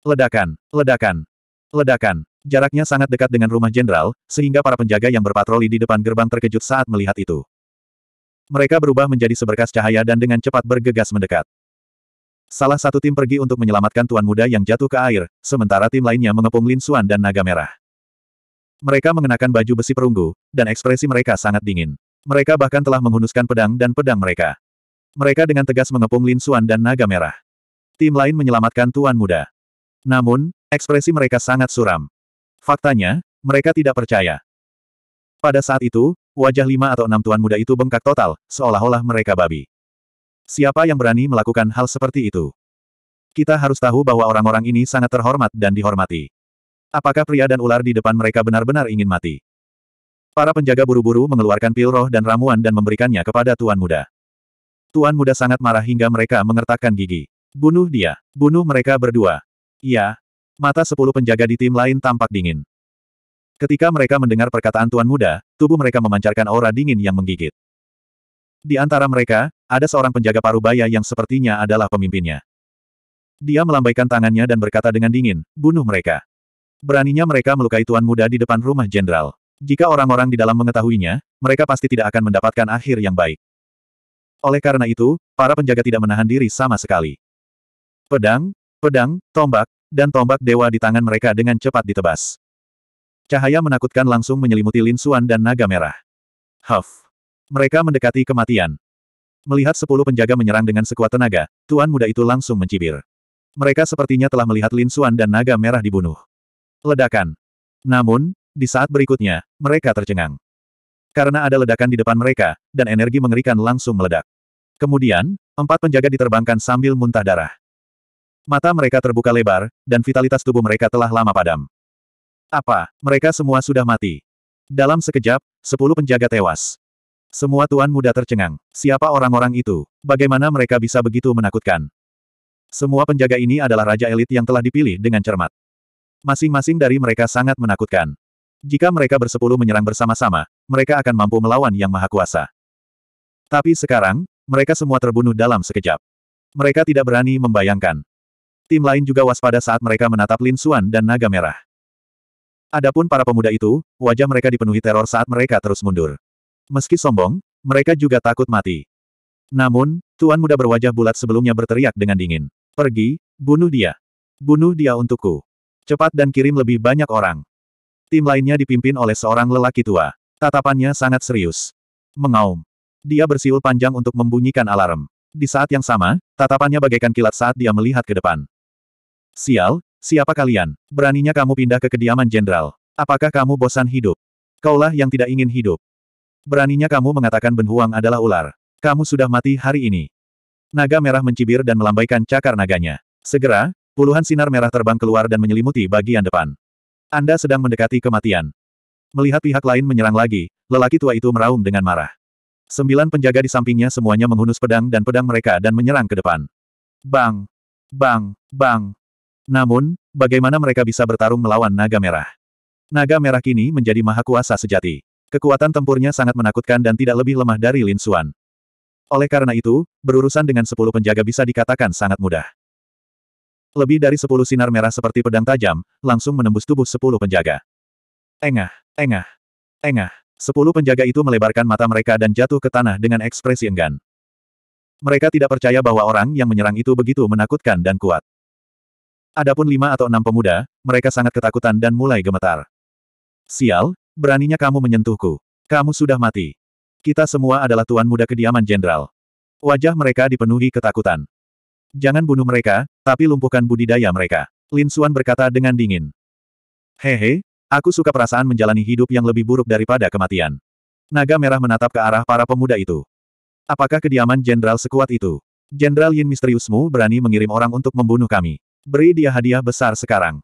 Ledakan, ledakan, ledakan. Jaraknya sangat dekat dengan rumah jenderal, sehingga para penjaga yang berpatroli di depan gerbang terkejut saat melihat itu. Mereka berubah menjadi seberkas cahaya dan dengan cepat bergegas mendekat. Salah satu tim pergi untuk menyelamatkan tuan muda yang jatuh ke air, sementara tim lainnya mengepung Lin Xuan dan naga merah. Mereka mengenakan baju besi perunggu, dan ekspresi mereka sangat dingin. Mereka bahkan telah menghunuskan pedang dan pedang mereka. Mereka dengan tegas mengepung Lin Xuan dan naga merah. Tim lain menyelamatkan tuan muda. Namun, ekspresi mereka sangat suram. Faktanya, mereka tidak percaya. Pada saat itu, wajah lima atau enam tuan muda itu bengkak total, seolah-olah mereka babi. Siapa yang berani melakukan hal seperti itu? Kita harus tahu bahwa orang-orang ini sangat terhormat dan dihormati. Apakah pria dan ular di depan mereka benar-benar ingin mati? Para penjaga buru-buru mengeluarkan pil roh dan ramuan dan memberikannya kepada tuan muda. Tuan muda sangat marah hingga mereka mengertakkan gigi. Bunuh dia. Bunuh mereka berdua. Iya. Mata sepuluh penjaga di tim lain tampak dingin. Ketika mereka mendengar perkataan Tuan Muda, tubuh mereka memancarkan aura dingin yang menggigit. Di antara mereka, ada seorang penjaga parubaya yang sepertinya adalah pemimpinnya. Dia melambaikan tangannya dan berkata dengan dingin, bunuh mereka. Beraninya mereka melukai Tuan Muda di depan rumah jenderal. Jika orang-orang di dalam mengetahuinya, mereka pasti tidak akan mendapatkan akhir yang baik. Oleh karena itu, para penjaga tidak menahan diri sama sekali. Pedang, Pedang, tombak, dan tombak dewa di tangan mereka dengan cepat ditebas. Cahaya menakutkan langsung menyelimuti Lin Suan dan naga merah. Huff. Mereka mendekati kematian. Melihat sepuluh penjaga menyerang dengan sekuat tenaga, tuan muda itu langsung mencibir. Mereka sepertinya telah melihat Lin Suan dan naga merah dibunuh. Ledakan. Namun, di saat berikutnya, mereka tercengang. Karena ada ledakan di depan mereka, dan energi mengerikan langsung meledak. Kemudian, empat penjaga diterbangkan sambil muntah darah. Mata mereka terbuka lebar, dan vitalitas tubuh mereka telah lama padam. Apa? Mereka semua sudah mati. Dalam sekejap, sepuluh penjaga tewas. Semua tuan muda tercengang. Siapa orang-orang itu? Bagaimana mereka bisa begitu menakutkan? Semua penjaga ini adalah raja elit yang telah dipilih dengan cermat. Masing-masing dari mereka sangat menakutkan. Jika mereka bersepuluh menyerang bersama-sama, mereka akan mampu melawan Yang Maha Kuasa. Tapi sekarang, mereka semua terbunuh dalam sekejap. Mereka tidak berani membayangkan. Tim lain juga waspada saat mereka menatap Lin Suan dan Naga Merah. Adapun para pemuda itu, wajah mereka dipenuhi teror saat mereka terus mundur. Meski sombong, mereka juga takut mati. Namun, Tuan muda berwajah bulat sebelumnya berteriak dengan dingin. Pergi, bunuh dia. Bunuh dia untukku. Cepat dan kirim lebih banyak orang. Tim lainnya dipimpin oleh seorang lelaki tua. Tatapannya sangat serius. Mengaum. Dia bersiul panjang untuk membunyikan alarm. Di saat yang sama, tatapannya bagaikan kilat saat dia melihat ke depan. Sial, siapa kalian? Beraninya kamu pindah ke kediaman jenderal. Apakah kamu bosan hidup? Kaulah yang tidak ingin hidup. Beraninya kamu mengatakan benhuang adalah ular. Kamu sudah mati hari ini. Naga merah mencibir dan melambaikan cakar naganya. Segera, puluhan sinar merah terbang keluar dan menyelimuti bagian depan. Anda sedang mendekati kematian. Melihat pihak lain menyerang lagi, lelaki tua itu meraung dengan marah. Sembilan penjaga di sampingnya semuanya menghunus pedang dan pedang mereka dan menyerang ke depan. Bang! Bang! Bang! Namun, bagaimana mereka bisa bertarung melawan naga merah? Naga merah kini menjadi maha kuasa sejati. Kekuatan tempurnya sangat menakutkan dan tidak lebih lemah dari Lin Xuan. Oleh karena itu, berurusan dengan sepuluh penjaga bisa dikatakan sangat mudah. Lebih dari sepuluh sinar merah seperti pedang tajam, langsung menembus tubuh sepuluh penjaga. Engah, engah, engah. Sepuluh penjaga itu melebarkan mata mereka dan jatuh ke tanah dengan ekspresi enggan. Mereka tidak percaya bahwa orang yang menyerang itu begitu menakutkan dan kuat. Adapun lima atau enam pemuda, mereka sangat ketakutan dan mulai gemetar. Sial, beraninya kamu menyentuhku. Kamu sudah mati. Kita semua adalah tuan muda kediaman jenderal. Wajah mereka dipenuhi ketakutan. Jangan bunuh mereka, tapi lumpuhkan budidaya mereka. Lin Xuan berkata dengan dingin. Hehe, aku suka perasaan menjalani hidup yang lebih buruk daripada kematian. Naga merah menatap ke arah para pemuda itu. Apakah kediaman jenderal sekuat itu? Jenderal Yin misteriusmu berani mengirim orang untuk membunuh kami. Beri dia hadiah besar sekarang.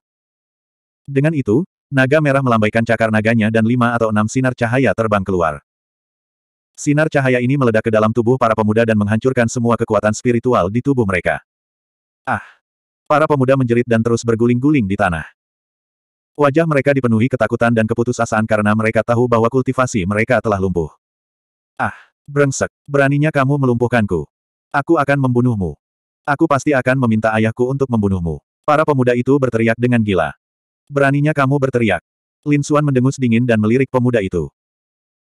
Dengan itu, naga merah melambaikan cakar naganya dan lima atau enam sinar cahaya terbang keluar. Sinar cahaya ini meledak ke dalam tubuh para pemuda dan menghancurkan semua kekuatan spiritual di tubuh mereka. Ah! Para pemuda menjerit dan terus berguling-guling di tanah. Wajah mereka dipenuhi ketakutan dan keputusasaan karena mereka tahu bahwa kultivasi mereka telah lumpuh. Ah! Brengsek! Beraninya kamu melumpuhkanku. Aku akan membunuhmu. Aku pasti akan meminta ayahku untuk membunuhmu. Para pemuda itu berteriak dengan gila. Beraninya kamu berteriak. Lin Suan mendengus dingin dan melirik pemuda itu.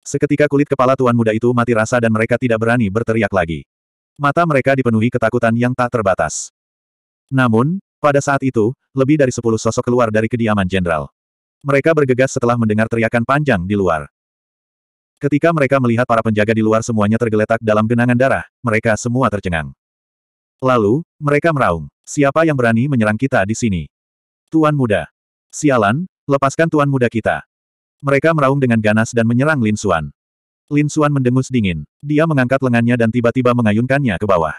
Seketika kulit kepala tuan muda itu mati rasa dan mereka tidak berani berteriak lagi. Mata mereka dipenuhi ketakutan yang tak terbatas. Namun, pada saat itu, lebih dari sepuluh sosok keluar dari kediaman jenderal. Mereka bergegas setelah mendengar teriakan panjang di luar. Ketika mereka melihat para penjaga di luar semuanya tergeletak dalam genangan darah, mereka semua tercengang. Lalu, mereka meraung. Siapa yang berani menyerang kita di sini? Tuan muda. Sialan, lepaskan tuan muda kita. Mereka meraung dengan ganas dan menyerang Lin Suan. Lin Suan mendengus dingin. Dia mengangkat lengannya dan tiba-tiba mengayunkannya ke bawah.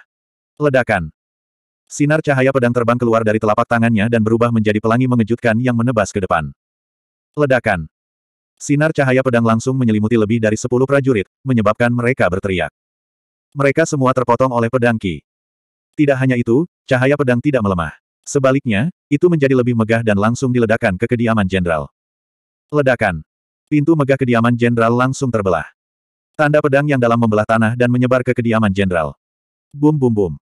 Ledakan. Sinar cahaya pedang terbang keluar dari telapak tangannya dan berubah menjadi pelangi mengejutkan yang menebas ke depan. Ledakan. Sinar cahaya pedang langsung menyelimuti lebih dari sepuluh prajurit, menyebabkan mereka berteriak. Mereka semua terpotong oleh pedang Ki. Tidak hanya itu, cahaya pedang tidak melemah. Sebaliknya, itu menjadi lebih megah dan langsung diledakkan ke kediaman jenderal. Ledakan. Pintu megah kediaman jenderal langsung terbelah. Tanda pedang yang dalam membelah tanah dan menyebar ke kediaman jenderal. Bum bum bum.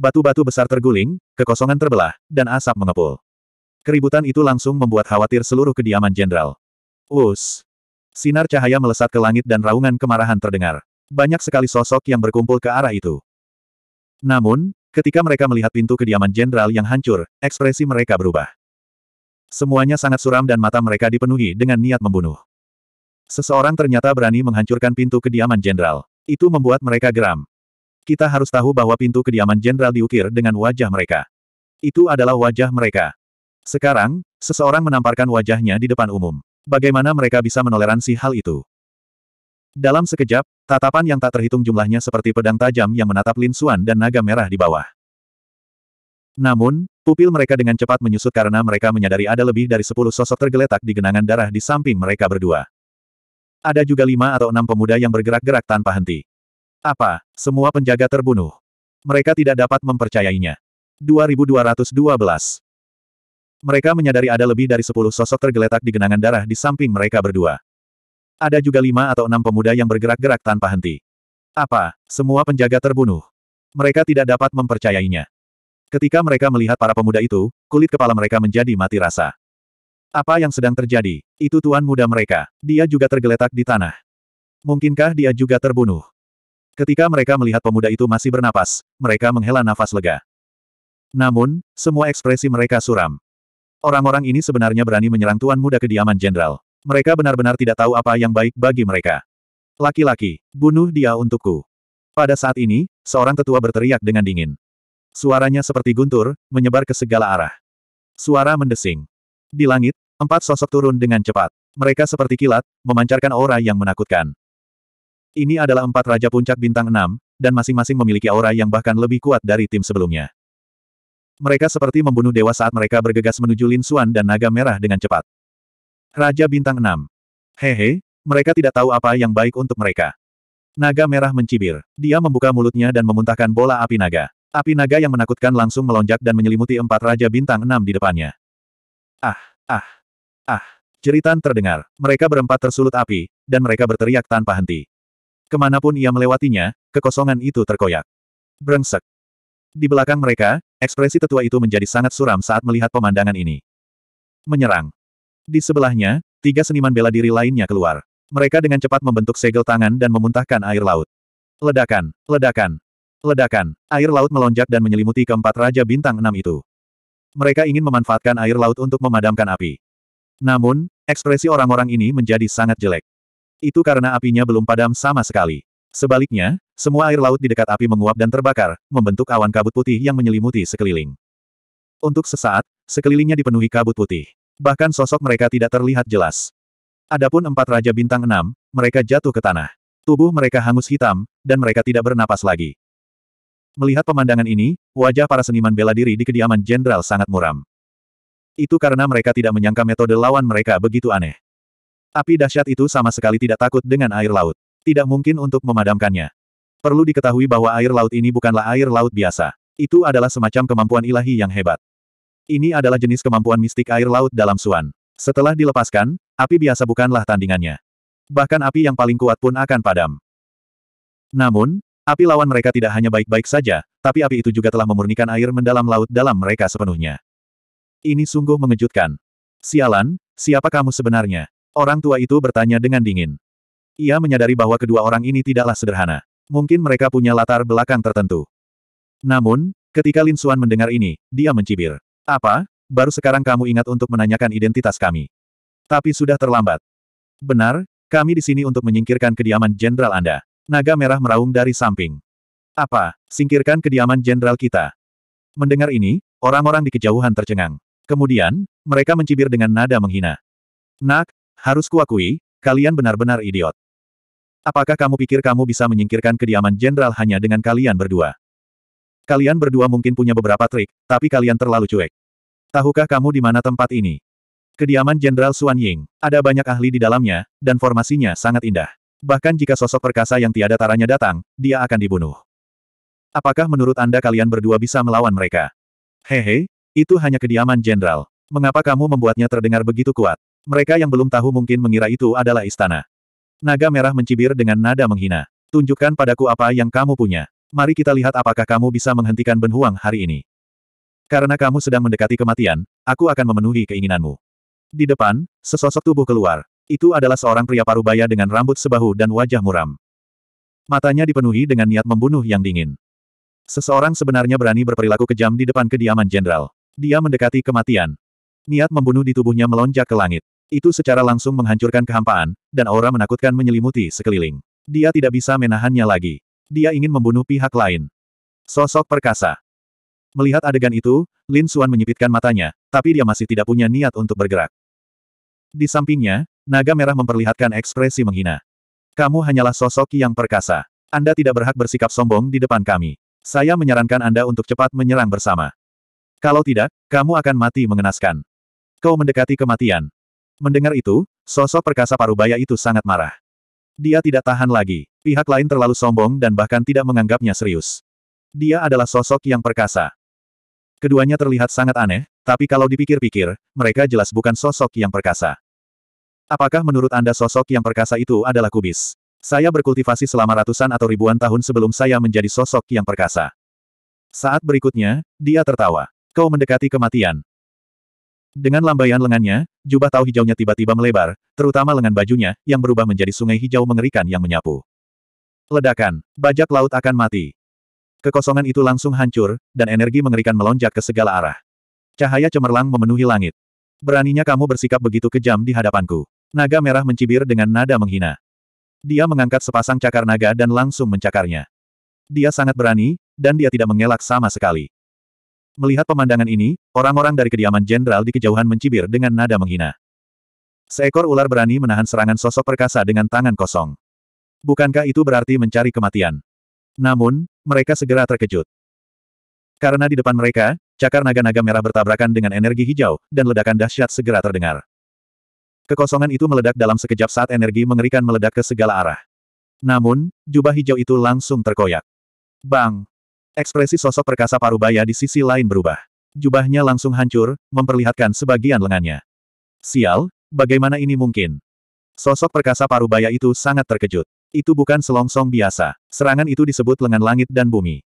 Batu-batu besar terguling, kekosongan terbelah, dan asap mengepul. Keributan itu langsung membuat khawatir seluruh kediaman jenderal. Us. Sinar cahaya melesat ke langit dan raungan kemarahan terdengar. Banyak sekali sosok yang berkumpul ke arah itu. Namun, Ketika mereka melihat pintu kediaman jenderal yang hancur, ekspresi mereka berubah. Semuanya sangat suram dan mata mereka dipenuhi dengan niat membunuh. Seseorang ternyata berani menghancurkan pintu kediaman jenderal. Itu membuat mereka geram. Kita harus tahu bahwa pintu kediaman jenderal diukir dengan wajah mereka. Itu adalah wajah mereka. Sekarang, seseorang menamparkan wajahnya di depan umum. Bagaimana mereka bisa menoleransi hal itu? Dalam sekejap, Tatapan yang tak terhitung jumlahnya seperti pedang tajam yang menatap Lin Suan dan naga merah di bawah. Namun, pupil mereka dengan cepat menyusut karena mereka menyadari ada lebih dari sepuluh sosok tergeletak di genangan darah di samping mereka berdua. Ada juga lima atau enam pemuda yang bergerak-gerak tanpa henti. Apa, semua penjaga terbunuh? Mereka tidak dapat mempercayainya. 2212 Mereka menyadari ada lebih dari sepuluh sosok tergeletak di genangan darah di samping mereka berdua. Ada juga lima atau enam pemuda yang bergerak-gerak tanpa henti. Apa, semua penjaga terbunuh? Mereka tidak dapat mempercayainya. Ketika mereka melihat para pemuda itu, kulit kepala mereka menjadi mati rasa. Apa yang sedang terjadi? Itu tuan muda mereka. Dia juga tergeletak di tanah. Mungkinkah dia juga terbunuh? Ketika mereka melihat pemuda itu masih bernapas, mereka menghela nafas lega. Namun, semua ekspresi mereka suram. Orang-orang ini sebenarnya berani menyerang tuan muda kediaman jenderal. Mereka benar-benar tidak tahu apa yang baik bagi mereka. Laki-laki, bunuh dia untukku. Pada saat ini, seorang tetua berteriak dengan dingin. Suaranya seperti guntur, menyebar ke segala arah. Suara mendesing. Di langit, empat sosok turun dengan cepat. Mereka seperti kilat, memancarkan aura yang menakutkan. Ini adalah empat Raja Puncak Bintang enam, dan masing-masing memiliki aura yang bahkan lebih kuat dari tim sebelumnya. Mereka seperti membunuh dewa saat mereka bergegas menuju Lin Xuan dan naga merah dengan cepat. Raja Bintang 6. Hehe, mereka tidak tahu apa yang baik untuk mereka. Naga merah mencibir. Dia membuka mulutnya dan memuntahkan bola api naga. Api naga yang menakutkan langsung melonjak dan menyelimuti empat Raja Bintang 6 di depannya. Ah, ah, ah. Jeritan terdengar. Mereka berempat tersulut api, dan mereka berteriak tanpa henti. Kemanapun ia melewatinya, kekosongan itu terkoyak. Brengsek. Di belakang mereka, ekspresi tetua itu menjadi sangat suram saat melihat pemandangan ini. Menyerang. Di sebelahnya, tiga seniman bela diri lainnya keluar. Mereka dengan cepat membentuk segel tangan dan memuntahkan air laut. Ledakan, ledakan, ledakan. Air laut melonjak dan menyelimuti keempat Raja Bintang Enam itu. Mereka ingin memanfaatkan air laut untuk memadamkan api. Namun, ekspresi orang-orang ini menjadi sangat jelek. Itu karena apinya belum padam sama sekali. Sebaliknya, semua air laut di dekat api menguap dan terbakar, membentuk awan kabut putih yang menyelimuti sekeliling. Untuk sesaat, sekelilingnya dipenuhi kabut putih. Bahkan sosok mereka tidak terlihat jelas. Adapun empat Raja Bintang enam, mereka jatuh ke tanah. Tubuh mereka hangus hitam, dan mereka tidak bernapas lagi. Melihat pemandangan ini, wajah para seniman bela diri di kediaman jenderal sangat muram. Itu karena mereka tidak menyangka metode lawan mereka begitu aneh. Api dahsyat itu sama sekali tidak takut dengan air laut. Tidak mungkin untuk memadamkannya. Perlu diketahui bahwa air laut ini bukanlah air laut biasa. Itu adalah semacam kemampuan ilahi yang hebat. Ini adalah jenis kemampuan mistik air laut dalam Suan. Setelah dilepaskan, api biasa bukanlah tandingannya. Bahkan api yang paling kuat pun akan padam. Namun, api lawan mereka tidak hanya baik-baik saja, tapi api itu juga telah memurnikan air mendalam laut dalam mereka sepenuhnya. Ini sungguh mengejutkan. Sialan, siapa kamu sebenarnya? Orang tua itu bertanya dengan dingin. Ia menyadari bahwa kedua orang ini tidaklah sederhana. Mungkin mereka punya latar belakang tertentu. Namun, ketika Lin Suan mendengar ini, dia mencibir. Apa? Baru sekarang kamu ingat untuk menanyakan identitas kami. Tapi sudah terlambat. Benar, kami di sini untuk menyingkirkan kediaman jenderal Anda. Naga merah meraung dari samping. Apa? Singkirkan kediaman jenderal kita. Mendengar ini, orang-orang di kejauhan tercengang. Kemudian, mereka mencibir dengan nada menghina. Nak, harus kuakui, kalian benar-benar idiot. Apakah kamu pikir kamu bisa menyingkirkan kediaman jenderal hanya dengan kalian berdua? Kalian berdua mungkin punya beberapa trik, tapi kalian terlalu cuek. Tahukah kamu di mana tempat ini? Kediaman Jenderal Suan Ying. Ada banyak ahli di dalamnya, dan formasinya sangat indah. Bahkan jika sosok perkasa yang tiada taranya datang, dia akan dibunuh. Apakah menurut Anda kalian berdua bisa melawan mereka? Hehe, itu hanya kediaman Jenderal. Mengapa kamu membuatnya terdengar begitu kuat? Mereka yang belum tahu mungkin mengira itu adalah istana. Naga merah mencibir dengan nada menghina. Tunjukkan padaku apa yang kamu punya. Mari kita lihat apakah kamu bisa menghentikan Ben Huang hari ini. Karena kamu sedang mendekati kematian, aku akan memenuhi keinginanmu. Di depan, sesosok tubuh keluar. Itu adalah seorang pria parubaya dengan rambut sebahu dan wajah muram. Matanya dipenuhi dengan niat membunuh yang dingin. Seseorang sebenarnya berani berperilaku kejam di depan kediaman jenderal. Dia mendekati kematian. Niat membunuh di tubuhnya melonjak ke langit. Itu secara langsung menghancurkan kehampaan, dan aura menakutkan menyelimuti sekeliling. Dia tidak bisa menahannya lagi. Dia ingin membunuh pihak lain. Sosok perkasa. Melihat adegan itu, Lin Xuan menyipitkan matanya, tapi dia masih tidak punya niat untuk bergerak. Di sampingnya, naga merah memperlihatkan ekspresi menghina. Kamu hanyalah sosok yang perkasa. Anda tidak berhak bersikap sombong di depan kami. Saya menyarankan Anda untuk cepat menyerang bersama. Kalau tidak, kamu akan mati mengenaskan. Kau mendekati kematian. Mendengar itu, sosok perkasa parubaya itu sangat marah. Dia tidak tahan lagi. Pihak lain terlalu sombong dan bahkan tidak menganggapnya serius. Dia adalah sosok yang perkasa. Keduanya terlihat sangat aneh, tapi kalau dipikir-pikir, mereka jelas bukan sosok yang perkasa. Apakah menurut Anda sosok yang perkasa itu adalah kubis? Saya berkultivasi selama ratusan atau ribuan tahun sebelum saya menjadi sosok yang perkasa. Saat berikutnya, dia tertawa. Kau mendekati kematian. Dengan lambaian lengannya, jubah tahu hijaunya tiba-tiba melebar, terutama lengan bajunya, yang berubah menjadi sungai hijau mengerikan yang menyapu. Ledakan, bajak laut akan mati. Kekosongan itu langsung hancur, dan energi mengerikan melonjak ke segala arah. Cahaya cemerlang memenuhi langit. Beraninya kamu bersikap begitu kejam di hadapanku. Naga merah mencibir dengan nada menghina. Dia mengangkat sepasang cakar naga dan langsung mencakarnya. Dia sangat berani, dan dia tidak mengelak sama sekali. Melihat pemandangan ini, orang-orang dari kediaman jenderal di kejauhan mencibir dengan nada menghina. Seekor ular berani menahan serangan sosok perkasa dengan tangan kosong bukankah itu berarti mencari kematian? Namun, mereka segera terkejut. Karena di depan mereka, cakar naga-naga merah bertabrakan dengan energi hijau, dan ledakan dahsyat segera terdengar. Kekosongan itu meledak dalam sekejap saat energi mengerikan meledak ke segala arah. Namun, jubah hijau itu langsung terkoyak. Bang! Ekspresi sosok perkasa parubaya di sisi lain berubah. Jubahnya langsung hancur, memperlihatkan sebagian lengannya. Sial, bagaimana ini mungkin? Sosok perkasa parubaya itu sangat terkejut. Itu bukan selongsong biasa. Serangan itu disebut lengan langit dan bumi.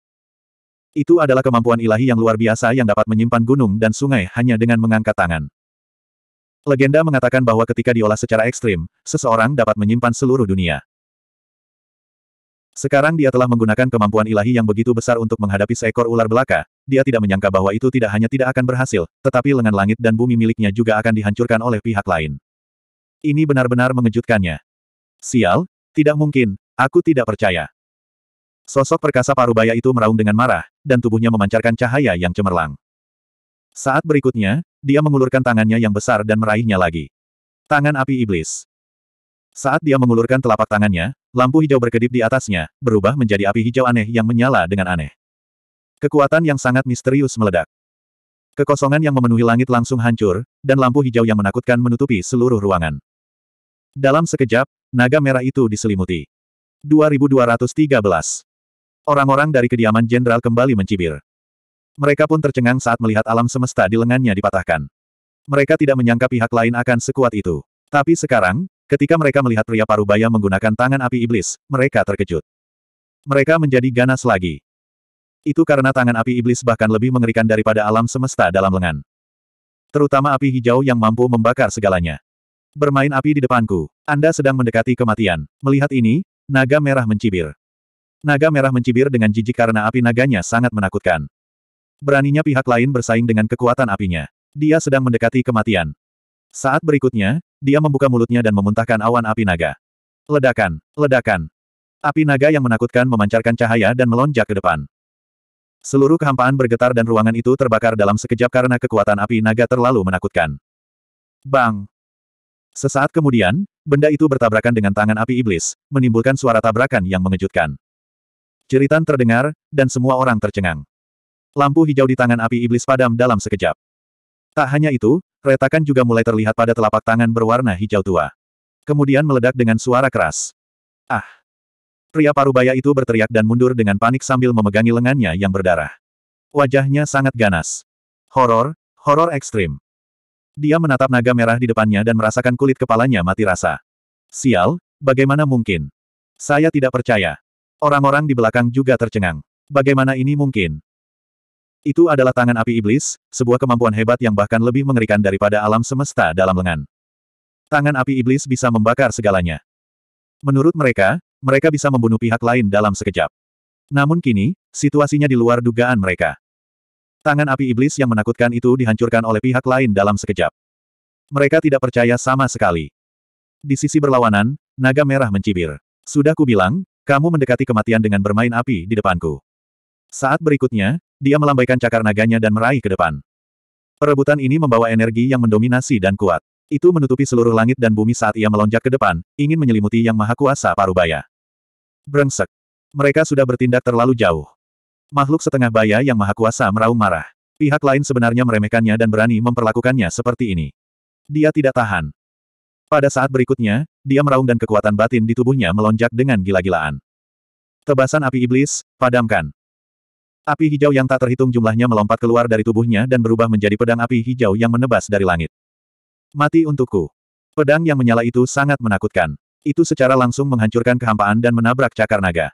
Itu adalah kemampuan ilahi yang luar biasa yang dapat menyimpan gunung dan sungai hanya dengan mengangkat tangan. Legenda mengatakan bahwa ketika diolah secara ekstrim, seseorang dapat menyimpan seluruh dunia. Sekarang dia telah menggunakan kemampuan ilahi yang begitu besar untuk menghadapi seekor ular belaka, dia tidak menyangka bahwa itu tidak hanya tidak akan berhasil, tetapi lengan langit dan bumi miliknya juga akan dihancurkan oleh pihak lain. Ini benar-benar mengejutkannya. Sial, tidak mungkin, aku tidak percaya. Sosok perkasa parubaya itu meraung dengan marah, dan tubuhnya memancarkan cahaya yang cemerlang. Saat berikutnya, dia mengulurkan tangannya yang besar dan meraihnya lagi. Tangan api iblis. Saat dia mengulurkan telapak tangannya, lampu hijau berkedip di atasnya, berubah menjadi api hijau aneh yang menyala dengan aneh. Kekuatan yang sangat misterius meledak. Kekosongan yang memenuhi langit langsung hancur, dan lampu hijau yang menakutkan menutupi seluruh ruangan. Dalam sekejap, naga merah itu diselimuti. 2213. Orang-orang dari kediaman jenderal kembali mencibir. Mereka pun tercengang saat melihat alam semesta di lengannya dipatahkan. Mereka tidak menyangka pihak lain akan sekuat itu. Tapi sekarang, ketika mereka melihat pria parubaya menggunakan tangan api iblis, mereka terkejut. Mereka menjadi ganas lagi. Itu karena tangan api iblis bahkan lebih mengerikan daripada alam semesta dalam lengan. Terutama api hijau yang mampu membakar segalanya bermain api di depanku. Anda sedang mendekati kematian. Melihat ini, naga merah mencibir. Naga merah mencibir dengan jijik karena api naganya sangat menakutkan. Beraninya pihak lain bersaing dengan kekuatan apinya. Dia sedang mendekati kematian. Saat berikutnya, dia membuka mulutnya dan memuntahkan awan api naga. Ledakan, ledakan. Api naga yang menakutkan memancarkan cahaya dan melonjak ke depan. Seluruh kehampaan bergetar dan ruangan itu terbakar dalam sekejap karena kekuatan api naga terlalu menakutkan. Bang! Sesaat kemudian, benda itu bertabrakan dengan tangan api iblis, menimbulkan suara tabrakan yang mengejutkan. Ceritan terdengar, dan semua orang tercengang. Lampu hijau di tangan api iblis padam dalam sekejap. Tak hanya itu, retakan juga mulai terlihat pada telapak tangan berwarna hijau tua. Kemudian meledak dengan suara keras. Ah! Pria parubaya itu berteriak dan mundur dengan panik sambil memegangi lengannya yang berdarah. Wajahnya sangat ganas. Horor, horor ekstrim. Dia menatap naga merah di depannya dan merasakan kulit kepalanya mati rasa. Sial, bagaimana mungkin? Saya tidak percaya. Orang-orang di belakang juga tercengang. Bagaimana ini mungkin? Itu adalah tangan api iblis, sebuah kemampuan hebat yang bahkan lebih mengerikan daripada alam semesta dalam lengan. Tangan api iblis bisa membakar segalanya. Menurut mereka, mereka bisa membunuh pihak lain dalam sekejap. Namun kini, situasinya di luar dugaan mereka. Tangan api iblis yang menakutkan itu dihancurkan oleh pihak lain dalam sekejap. Mereka tidak percaya sama sekali. Di sisi berlawanan, naga merah mencibir. Sudah kubilang, kamu mendekati kematian dengan bermain api di depanku. Saat berikutnya, dia melambaikan cakar naganya dan meraih ke depan. Perebutan ini membawa energi yang mendominasi dan kuat. Itu menutupi seluruh langit dan bumi saat ia melonjak ke depan, ingin menyelimuti yang maha kuasa Parubaya. Brengsek. Mereka sudah bertindak terlalu jauh. Makhluk setengah baya yang maha kuasa meraung marah. Pihak lain sebenarnya meremehkannya dan berani memperlakukannya seperti ini. Dia tidak tahan. Pada saat berikutnya, dia meraung dan kekuatan batin di tubuhnya melonjak dengan gila-gilaan. Tebasan api iblis, padamkan. Api hijau yang tak terhitung jumlahnya melompat keluar dari tubuhnya dan berubah menjadi pedang api hijau yang menebas dari langit. Mati untukku. Pedang yang menyala itu sangat menakutkan. Itu secara langsung menghancurkan kehampaan dan menabrak cakar naga.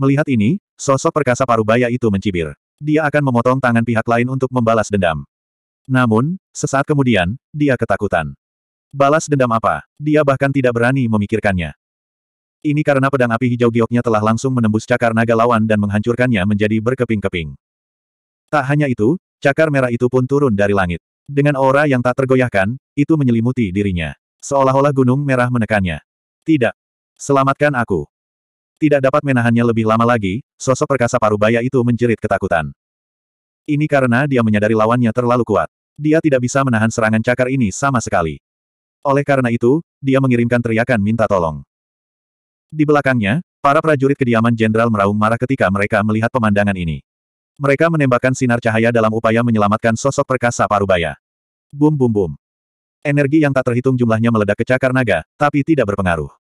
Melihat ini, Sosok perkasa parubaya itu mencibir. Dia akan memotong tangan pihak lain untuk membalas dendam. Namun, sesaat kemudian, dia ketakutan. Balas dendam apa? Dia bahkan tidak berani memikirkannya. Ini karena pedang api hijau gioknya telah langsung menembus cakar naga lawan dan menghancurkannya menjadi berkeping-keping. Tak hanya itu, cakar merah itu pun turun dari langit. Dengan aura yang tak tergoyahkan, itu menyelimuti dirinya. Seolah-olah gunung merah menekannya. Tidak. Selamatkan aku. Tidak dapat menahannya lebih lama lagi, sosok perkasa parubaya itu menjerit ketakutan. Ini karena dia menyadari lawannya terlalu kuat. Dia tidak bisa menahan serangan cakar ini sama sekali. Oleh karena itu, dia mengirimkan teriakan minta tolong. Di belakangnya, para prajurit kediaman Jenderal meraung marah ketika mereka melihat pemandangan ini. Mereka menembakkan sinar cahaya dalam upaya menyelamatkan sosok perkasa parubaya. Bum bum bum. Energi yang tak terhitung jumlahnya meledak ke cakar naga, tapi tidak berpengaruh.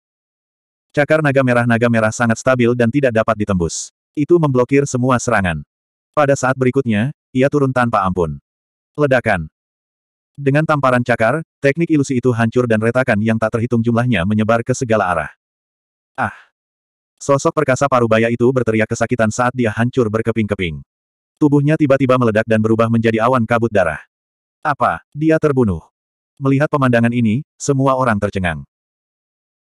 Cakar naga merah naga merah sangat stabil dan tidak dapat ditembus. Itu memblokir semua serangan. Pada saat berikutnya, ia turun tanpa ampun. Ledakan. Dengan tamparan cakar, teknik ilusi itu hancur dan retakan yang tak terhitung jumlahnya menyebar ke segala arah. Ah! Sosok perkasa parubaya itu berteriak kesakitan saat dia hancur berkeping-keping. Tubuhnya tiba-tiba meledak dan berubah menjadi awan kabut darah. Apa? Dia terbunuh. Melihat pemandangan ini, semua orang tercengang.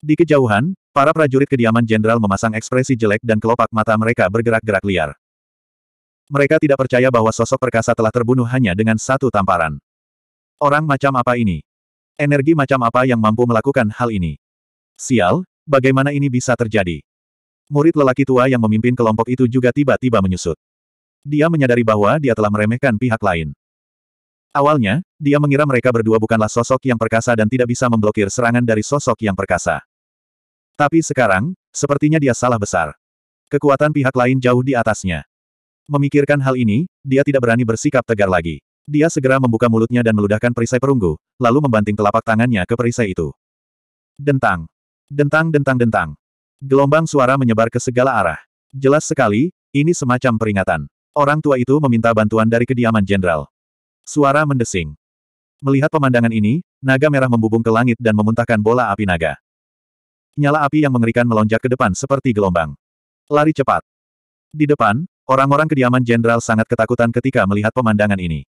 Di kejauhan, Para prajurit kediaman jenderal memasang ekspresi jelek dan kelopak mata mereka bergerak-gerak liar. Mereka tidak percaya bahwa sosok perkasa telah terbunuh hanya dengan satu tamparan. Orang macam apa ini? Energi macam apa yang mampu melakukan hal ini? Sial, bagaimana ini bisa terjadi? Murid lelaki tua yang memimpin kelompok itu juga tiba-tiba menyusut. Dia menyadari bahwa dia telah meremehkan pihak lain. Awalnya, dia mengira mereka berdua bukanlah sosok yang perkasa dan tidak bisa memblokir serangan dari sosok yang perkasa. Tapi sekarang, sepertinya dia salah besar. Kekuatan pihak lain jauh di atasnya. Memikirkan hal ini, dia tidak berani bersikap tegar lagi. Dia segera membuka mulutnya dan meludahkan perisai perunggu, lalu membanting telapak tangannya ke perisai itu. Dentang. Dentang dentang dentang. Gelombang suara menyebar ke segala arah. Jelas sekali, ini semacam peringatan. Orang tua itu meminta bantuan dari kediaman jenderal. Suara mendesing. Melihat pemandangan ini, naga merah membubung ke langit dan memuntahkan bola api naga. Nyala api yang mengerikan melonjak ke depan seperti gelombang. Lari cepat. Di depan, orang-orang kediaman jenderal sangat ketakutan ketika melihat pemandangan ini.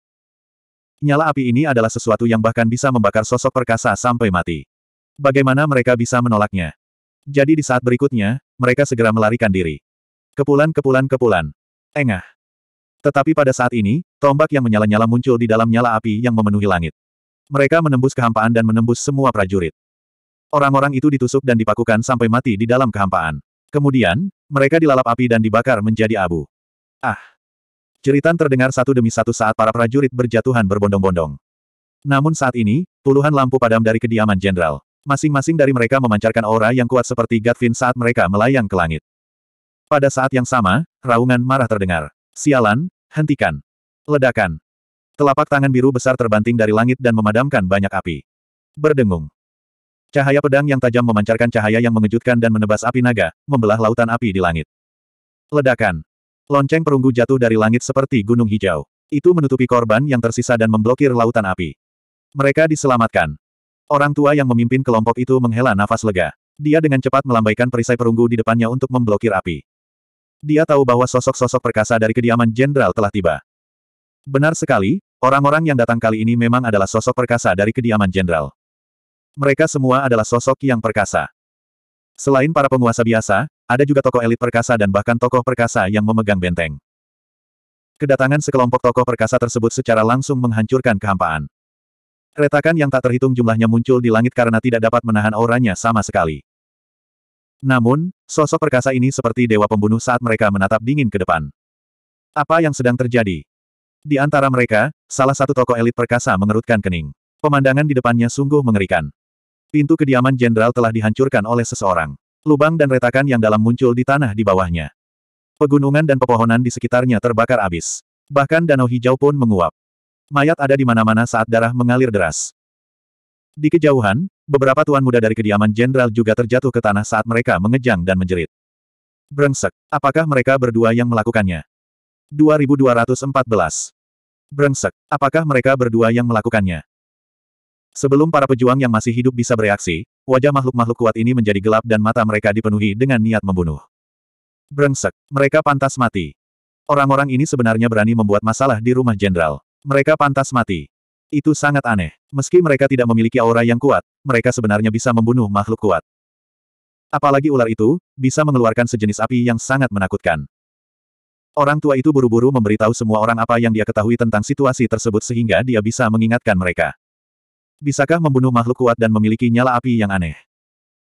Nyala api ini adalah sesuatu yang bahkan bisa membakar sosok perkasa sampai mati. Bagaimana mereka bisa menolaknya? Jadi di saat berikutnya, mereka segera melarikan diri. Kepulan-kepulan-kepulan. Engah. Tetapi pada saat ini, tombak yang menyala-nyala muncul di dalam nyala api yang memenuhi langit. Mereka menembus kehampaan dan menembus semua prajurit. Orang-orang itu ditusuk dan dipakukan sampai mati di dalam kehampaan. Kemudian, mereka dilalap api dan dibakar menjadi abu. Ah! Jeritan terdengar satu demi satu saat para prajurit berjatuhan berbondong-bondong. Namun saat ini, puluhan lampu padam dari kediaman jenderal. Masing-masing dari mereka memancarkan aura yang kuat seperti Gatvin saat mereka melayang ke langit. Pada saat yang sama, raungan marah terdengar. Sialan, hentikan. Ledakan. Telapak tangan biru besar terbanting dari langit dan memadamkan banyak api. Berdengung. Cahaya pedang yang tajam memancarkan cahaya yang mengejutkan dan menebas api naga, membelah lautan api di langit. Ledakan. Lonceng perunggu jatuh dari langit seperti gunung hijau. Itu menutupi korban yang tersisa dan memblokir lautan api. Mereka diselamatkan. Orang tua yang memimpin kelompok itu menghela nafas lega. Dia dengan cepat melambaikan perisai perunggu di depannya untuk memblokir api. Dia tahu bahwa sosok-sosok perkasa dari kediaman jenderal telah tiba. Benar sekali, orang-orang yang datang kali ini memang adalah sosok perkasa dari kediaman jenderal. Mereka semua adalah sosok yang perkasa. Selain para penguasa biasa, ada juga tokoh elit perkasa dan bahkan tokoh perkasa yang memegang benteng. Kedatangan sekelompok tokoh perkasa tersebut secara langsung menghancurkan kehampaan. Retakan yang tak terhitung jumlahnya muncul di langit karena tidak dapat menahan auranya sama sekali. Namun, sosok perkasa ini seperti dewa pembunuh saat mereka menatap dingin ke depan. Apa yang sedang terjadi? Di antara mereka, salah satu tokoh elit perkasa mengerutkan kening. Pemandangan di depannya sungguh mengerikan. Pintu kediaman jenderal telah dihancurkan oleh seseorang. Lubang dan retakan yang dalam muncul di tanah di bawahnya. Pegunungan dan pepohonan di sekitarnya terbakar abis. Bahkan danau hijau pun menguap. Mayat ada di mana-mana saat darah mengalir deras. Di kejauhan, beberapa tuan muda dari kediaman jenderal juga terjatuh ke tanah saat mereka mengejang dan menjerit. Brengsek, apakah mereka berdua yang melakukannya? 2214. Brengsek, apakah mereka berdua yang melakukannya? Sebelum para pejuang yang masih hidup bisa bereaksi, wajah makhluk-makhluk kuat ini menjadi gelap dan mata mereka dipenuhi dengan niat membunuh. Brengsek, mereka pantas mati. Orang-orang ini sebenarnya berani membuat masalah di rumah jenderal. Mereka pantas mati. Itu sangat aneh. Meski mereka tidak memiliki aura yang kuat, mereka sebenarnya bisa membunuh makhluk kuat. Apalagi ular itu, bisa mengeluarkan sejenis api yang sangat menakutkan. Orang tua itu buru-buru memberitahu semua orang apa yang dia ketahui tentang situasi tersebut sehingga dia bisa mengingatkan mereka. Bisakah membunuh makhluk kuat dan memiliki nyala api yang aneh?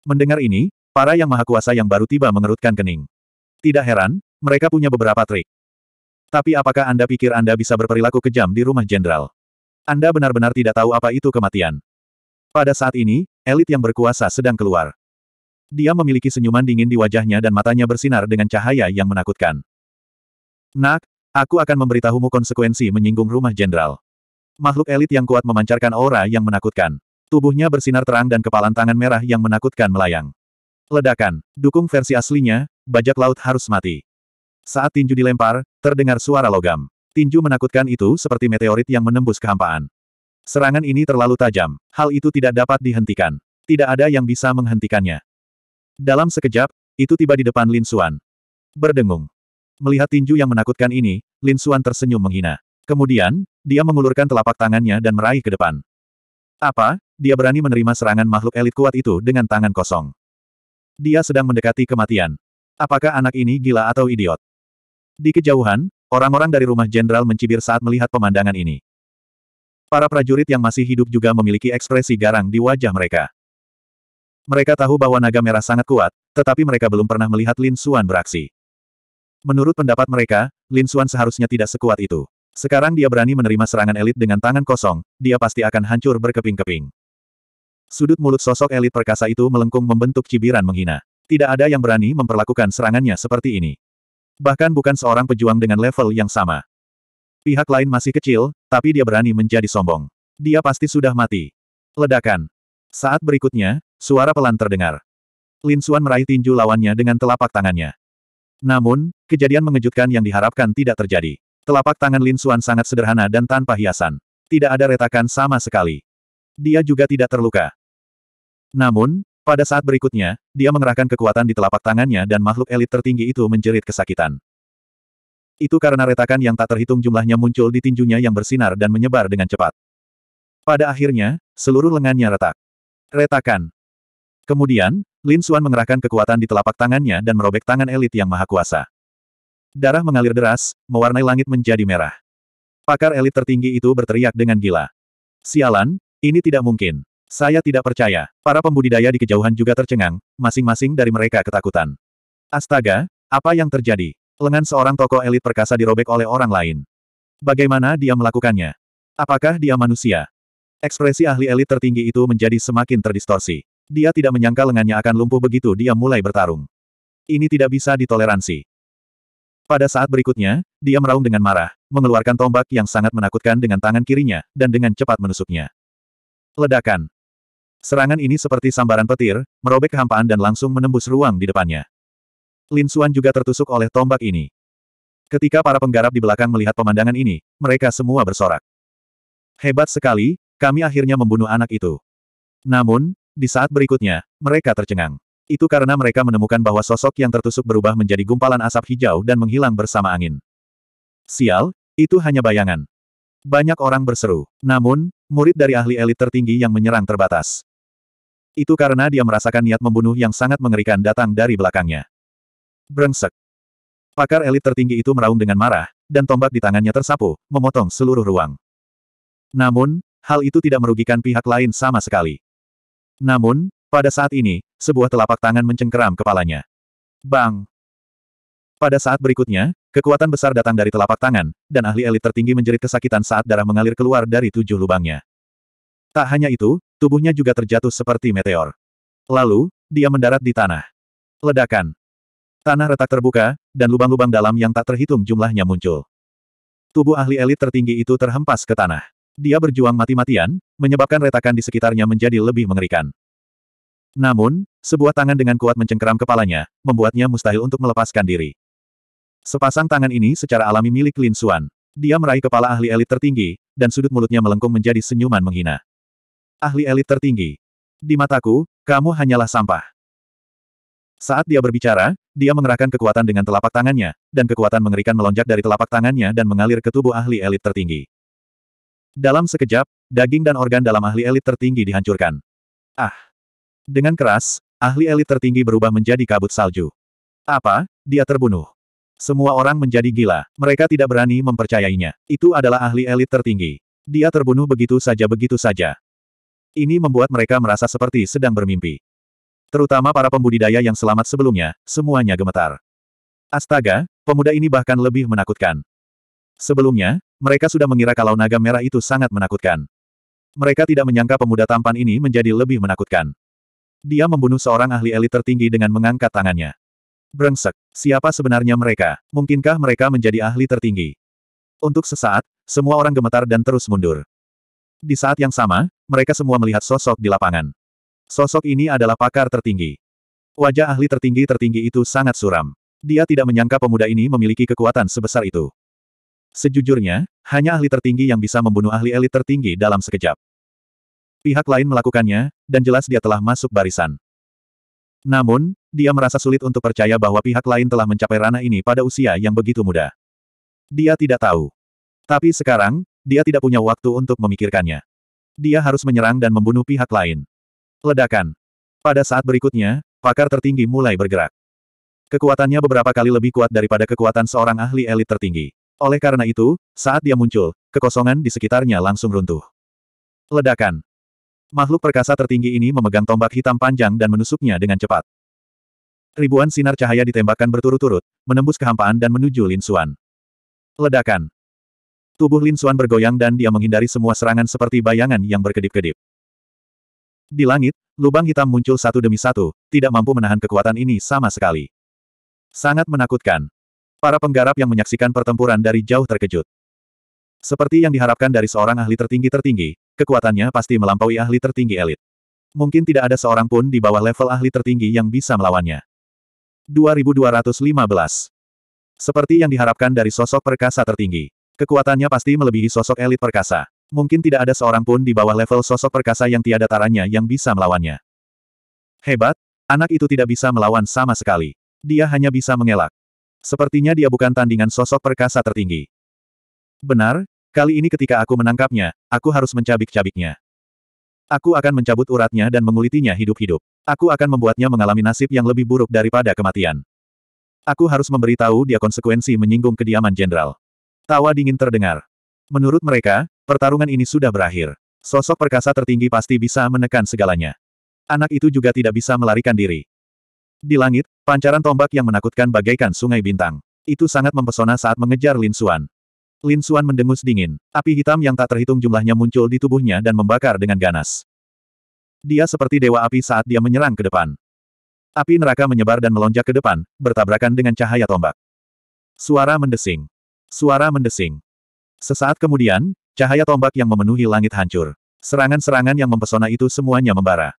Mendengar ini, para yang maha kuasa yang baru tiba mengerutkan kening. Tidak heran, mereka punya beberapa trik. Tapi apakah Anda pikir Anda bisa berperilaku kejam di rumah jenderal? Anda benar-benar tidak tahu apa itu kematian. Pada saat ini, elit yang berkuasa sedang keluar. Dia memiliki senyuman dingin di wajahnya dan matanya bersinar dengan cahaya yang menakutkan. Nak, aku akan memberitahumu konsekuensi menyinggung rumah jenderal. Makhluk elit yang kuat memancarkan aura yang menakutkan. Tubuhnya bersinar terang dan kepalan tangan merah yang menakutkan melayang. Ledakan, dukung versi aslinya, bajak laut harus mati. Saat tinju dilempar, terdengar suara logam. Tinju menakutkan itu seperti meteorit yang menembus kehampaan. Serangan ini terlalu tajam, hal itu tidak dapat dihentikan. Tidak ada yang bisa menghentikannya. Dalam sekejap, itu tiba di depan Lin Suan. Berdengung. Melihat tinju yang menakutkan ini, Lin Suan tersenyum menghina. Kemudian, dia mengulurkan telapak tangannya dan meraih ke depan. Apa? Dia berani menerima serangan makhluk elit kuat itu dengan tangan kosong. Dia sedang mendekati kematian. Apakah anak ini gila atau idiot? Di kejauhan, orang-orang dari rumah jenderal mencibir saat melihat pemandangan ini. Para prajurit yang masih hidup juga memiliki ekspresi garang di wajah mereka. Mereka tahu bahwa naga merah sangat kuat, tetapi mereka belum pernah melihat Lin Xuan beraksi. Menurut pendapat mereka, Lin Xuan seharusnya tidak sekuat itu. Sekarang dia berani menerima serangan elit dengan tangan kosong, dia pasti akan hancur berkeping-keping. Sudut mulut sosok elit perkasa itu melengkung membentuk cibiran menghina. Tidak ada yang berani memperlakukan serangannya seperti ini. Bahkan bukan seorang pejuang dengan level yang sama. Pihak lain masih kecil, tapi dia berani menjadi sombong. Dia pasti sudah mati. Ledakan. Saat berikutnya, suara pelan terdengar. Lin Xuan meraih tinju lawannya dengan telapak tangannya. Namun, kejadian mengejutkan yang diharapkan tidak terjadi. Telapak tangan Lin Xuan sangat sederhana dan tanpa hiasan. Tidak ada retakan sama sekali. Dia juga tidak terluka. Namun, pada saat berikutnya, dia mengerahkan kekuatan di telapak tangannya dan makhluk elit tertinggi itu menjerit kesakitan. Itu karena retakan yang tak terhitung jumlahnya muncul di tinjunya yang bersinar dan menyebar dengan cepat. Pada akhirnya, seluruh lengannya retak. Retakan. Kemudian, Lin Xuan mengerahkan kekuatan di telapak tangannya dan merobek tangan elit yang maha kuasa. Darah mengalir deras, mewarnai langit menjadi merah. Pakar elit tertinggi itu berteriak dengan gila. Sialan, ini tidak mungkin. Saya tidak percaya. Para pembudidaya di kejauhan juga tercengang, masing-masing dari mereka ketakutan. Astaga, apa yang terjadi? Lengan seorang tokoh elit perkasa dirobek oleh orang lain. Bagaimana dia melakukannya? Apakah dia manusia? Ekspresi ahli elit tertinggi itu menjadi semakin terdistorsi. Dia tidak menyangka lengannya akan lumpuh begitu dia mulai bertarung. Ini tidak bisa ditoleransi. Pada saat berikutnya, dia meraung dengan marah, mengeluarkan tombak yang sangat menakutkan dengan tangan kirinya, dan dengan cepat menusuknya. Ledakan. Serangan ini seperti sambaran petir, merobek kehampaan dan langsung menembus ruang di depannya. Lin Suan juga tertusuk oleh tombak ini. Ketika para penggarap di belakang melihat pemandangan ini, mereka semua bersorak. Hebat sekali, kami akhirnya membunuh anak itu. Namun, di saat berikutnya, mereka tercengang. Itu karena mereka menemukan bahwa sosok yang tertusuk berubah menjadi gumpalan asap hijau dan menghilang bersama angin. Sial, itu hanya bayangan. Banyak orang berseru. Namun, murid dari ahli elit tertinggi yang menyerang terbatas. Itu karena dia merasakan niat membunuh yang sangat mengerikan datang dari belakangnya. Brengsek. Pakar elit tertinggi itu meraung dengan marah, dan tombak di tangannya tersapu, memotong seluruh ruang. Namun, hal itu tidak merugikan pihak lain sama sekali. Namun, pada saat ini, sebuah telapak tangan mencengkeram kepalanya. Bang! Pada saat berikutnya, kekuatan besar datang dari telapak tangan, dan ahli elit tertinggi menjerit kesakitan saat darah mengalir keluar dari tujuh lubangnya. Tak hanya itu, tubuhnya juga terjatuh seperti meteor. Lalu, dia mendarat di tanah. Ledakan. Tanah retak terbuka, dan lubang-lubang dalam yang tak terhitung jumlahnya muncul. Tubuh ahli elit tertinggi itu terhempas ke tanah. Dia berjuang mati-matian, menyebabkan retakan di sekitarnya menjadi lebih mengerikan. Namun, sebuah tangan dengan kuat mencengkeram kepalanya, membuatnya mustahil untuk melepaskan diri. Sepasang tangan ini secara alami milik Lin Xuan. Dia meraih kepala ahli elit tertinggi, dan sudut mulutnya melengkung menjadi senyuman menghina. Ahli elit tertinggi. Di mataku, kamu hanyalah sampah. Saat dia berbicara, dia mengerahkan kekuatan dengan telapak tangannya, dan kekuatan mengerikan melonjak dari telapak tangannya dan mengalir ke tubuh ahli elit tertinggi. Dalam sekejap, daging dan organ dalam ahli elit tertinggi dihancurkan. Ah! Dengan keras, ahli elit tertinggi berubah menjadi kabut salju. Apa? Dia terbunuh. Semua orang menjadi gila. Mereka tidak berani mempercayainya. Itu adalah ahli elit tertinggi. Dia terbunuh begitu saja begitu saja. Ini membuat mereka merasa seperti sedang bermimpi. Terutama para pembudidaya yang selamat sebelumnya, semuanya gemetar. Astaga, pemuda ini bahkan lebih menakutkan. Sebelumnya, mereka sudah mengira kalau naga merah itu sangat menakutkan. Mereka tidak menyangka pemuda tampan ini menjadi lebih menakutkan. Dia membunuh seorang ahli elit tertinggi dengan mengangkat tangannya. Brengsek, siapa sebenarnya mereka? Mungkinkah mereka menjadi ahli tertinggi? Untuk sesaat, semua orang gemetar dan terus mundur. Di saat yang sama, mereka semua melihat sosok di lapangan. Sosok ini adalah pakar tertinggi. Wajah ahli tertinggi-tertinggi itu sangat suram. Dia tidak menyangka pemuda ini memiliki kekuatan sebesar itu. Sejujurnya, hanya ahli tertinggi yang bisa membunuh ahli elit tertinggi dalam sekejap pihak lain melakukannya, dan jelas dia telah masuk barisan. Namun, dia merasa sulit untuk percaya bahwa pihak lain telah mencapai ranah ini pada usia yang begitu muda. Dia tidak tahu. Tapi sekarang, dia tidak punya waktu untuk memikirkannya. Dia harus menyerang dan membunuh pihak lain. Ledakan. Pada saat berikutnya, pakar tertinggi mulai bergerak. Kekuatannya beberapa kali lebih kuat daripada kekuatan seorang ahli elit tertinggi. Oleh karena itu, saat dia muncul, kekosongan di sekitarnya langsung runtuh. Ledakan. Makhluk perkasa tertinggi ini memegang tombak hitam panjang dan menusuknya dengan cepat. Ribuan sinar cahaya ditembakkan berturut-turut, menembus kehampaan dan menuju Lin Xuan. Ledakan. Tubuh Lin Xuan bergoyang dan dia menghindari semua serangan seperti bayangan yang berkedip-kedip. Di langit, lubang hitam muncul satu demi satu, tidak mampu menahan kekuatan ini sama sekali. Sangat menakutkan. Para penggarap yang menyaksikan pertempuran dari jauh terkejut. Seperti yang diharapkan dari seorang ahli tertinggi-tertinggi, kekuatannya pasti melampaui ahli tertinggi elit. Mungkin tidak ada seorang pun di bawah level ahli tertinggi yang bisa melawannya. 2215 Seperti yang diharapkan dari sosok perkasa tertinggi, kekuatannya pasti melebihi sosok elit perkasa. Mungkin tidak ada seorang pun di bawah level sosok perkasa yang tiada taranya yang bisa melawannya. Hebat, anak itu tidak bisa melawan sama sekali. Dia hanya bisa mengelak. Sepertinya dia bukan tandingan sosok perkasa tertinggi. Benar, Kali ini ketika aku menangkapnya, aku harus mencabik-cabiknya. Aku akan mencabut uratnya dan mengulitinya hidup-hidup. Aku akan membuatnya mengalami nasib yang lebih buruk daripada kematian. Aku harus memberitahu dia konsekuensi menyinggung kediaman jenderal. Tawa dingin terdengar. Menurut mereka, pertarungan ini sudah berakhir. Sosok perkasa tertinggi pasti bisa menekan segalanya. Anak itu juga tidak bisa melarikan diri. Di langit, pancaran tombak yang menakutkan bagaikan sungai bintang. Itu sangat mempesona saat mengejar Lin Xuan. Lin Suan mendengus dingin. Api hitam yang tak terhitung jumlahnya muncul di tubuhnya dan membakar dengan ganas. Dia seperti dewa api saat dia menyerang ke depan. Api neraka menyebar dan melonjak ke depan, bertabrakan dengan cahaya tombak. Suara mendesing. Suara mendesing. Sesaat kemudian, cahaya tombak yang memenuhi langit hancur. Serangan-serangan yang mempesona itu semuanya membara.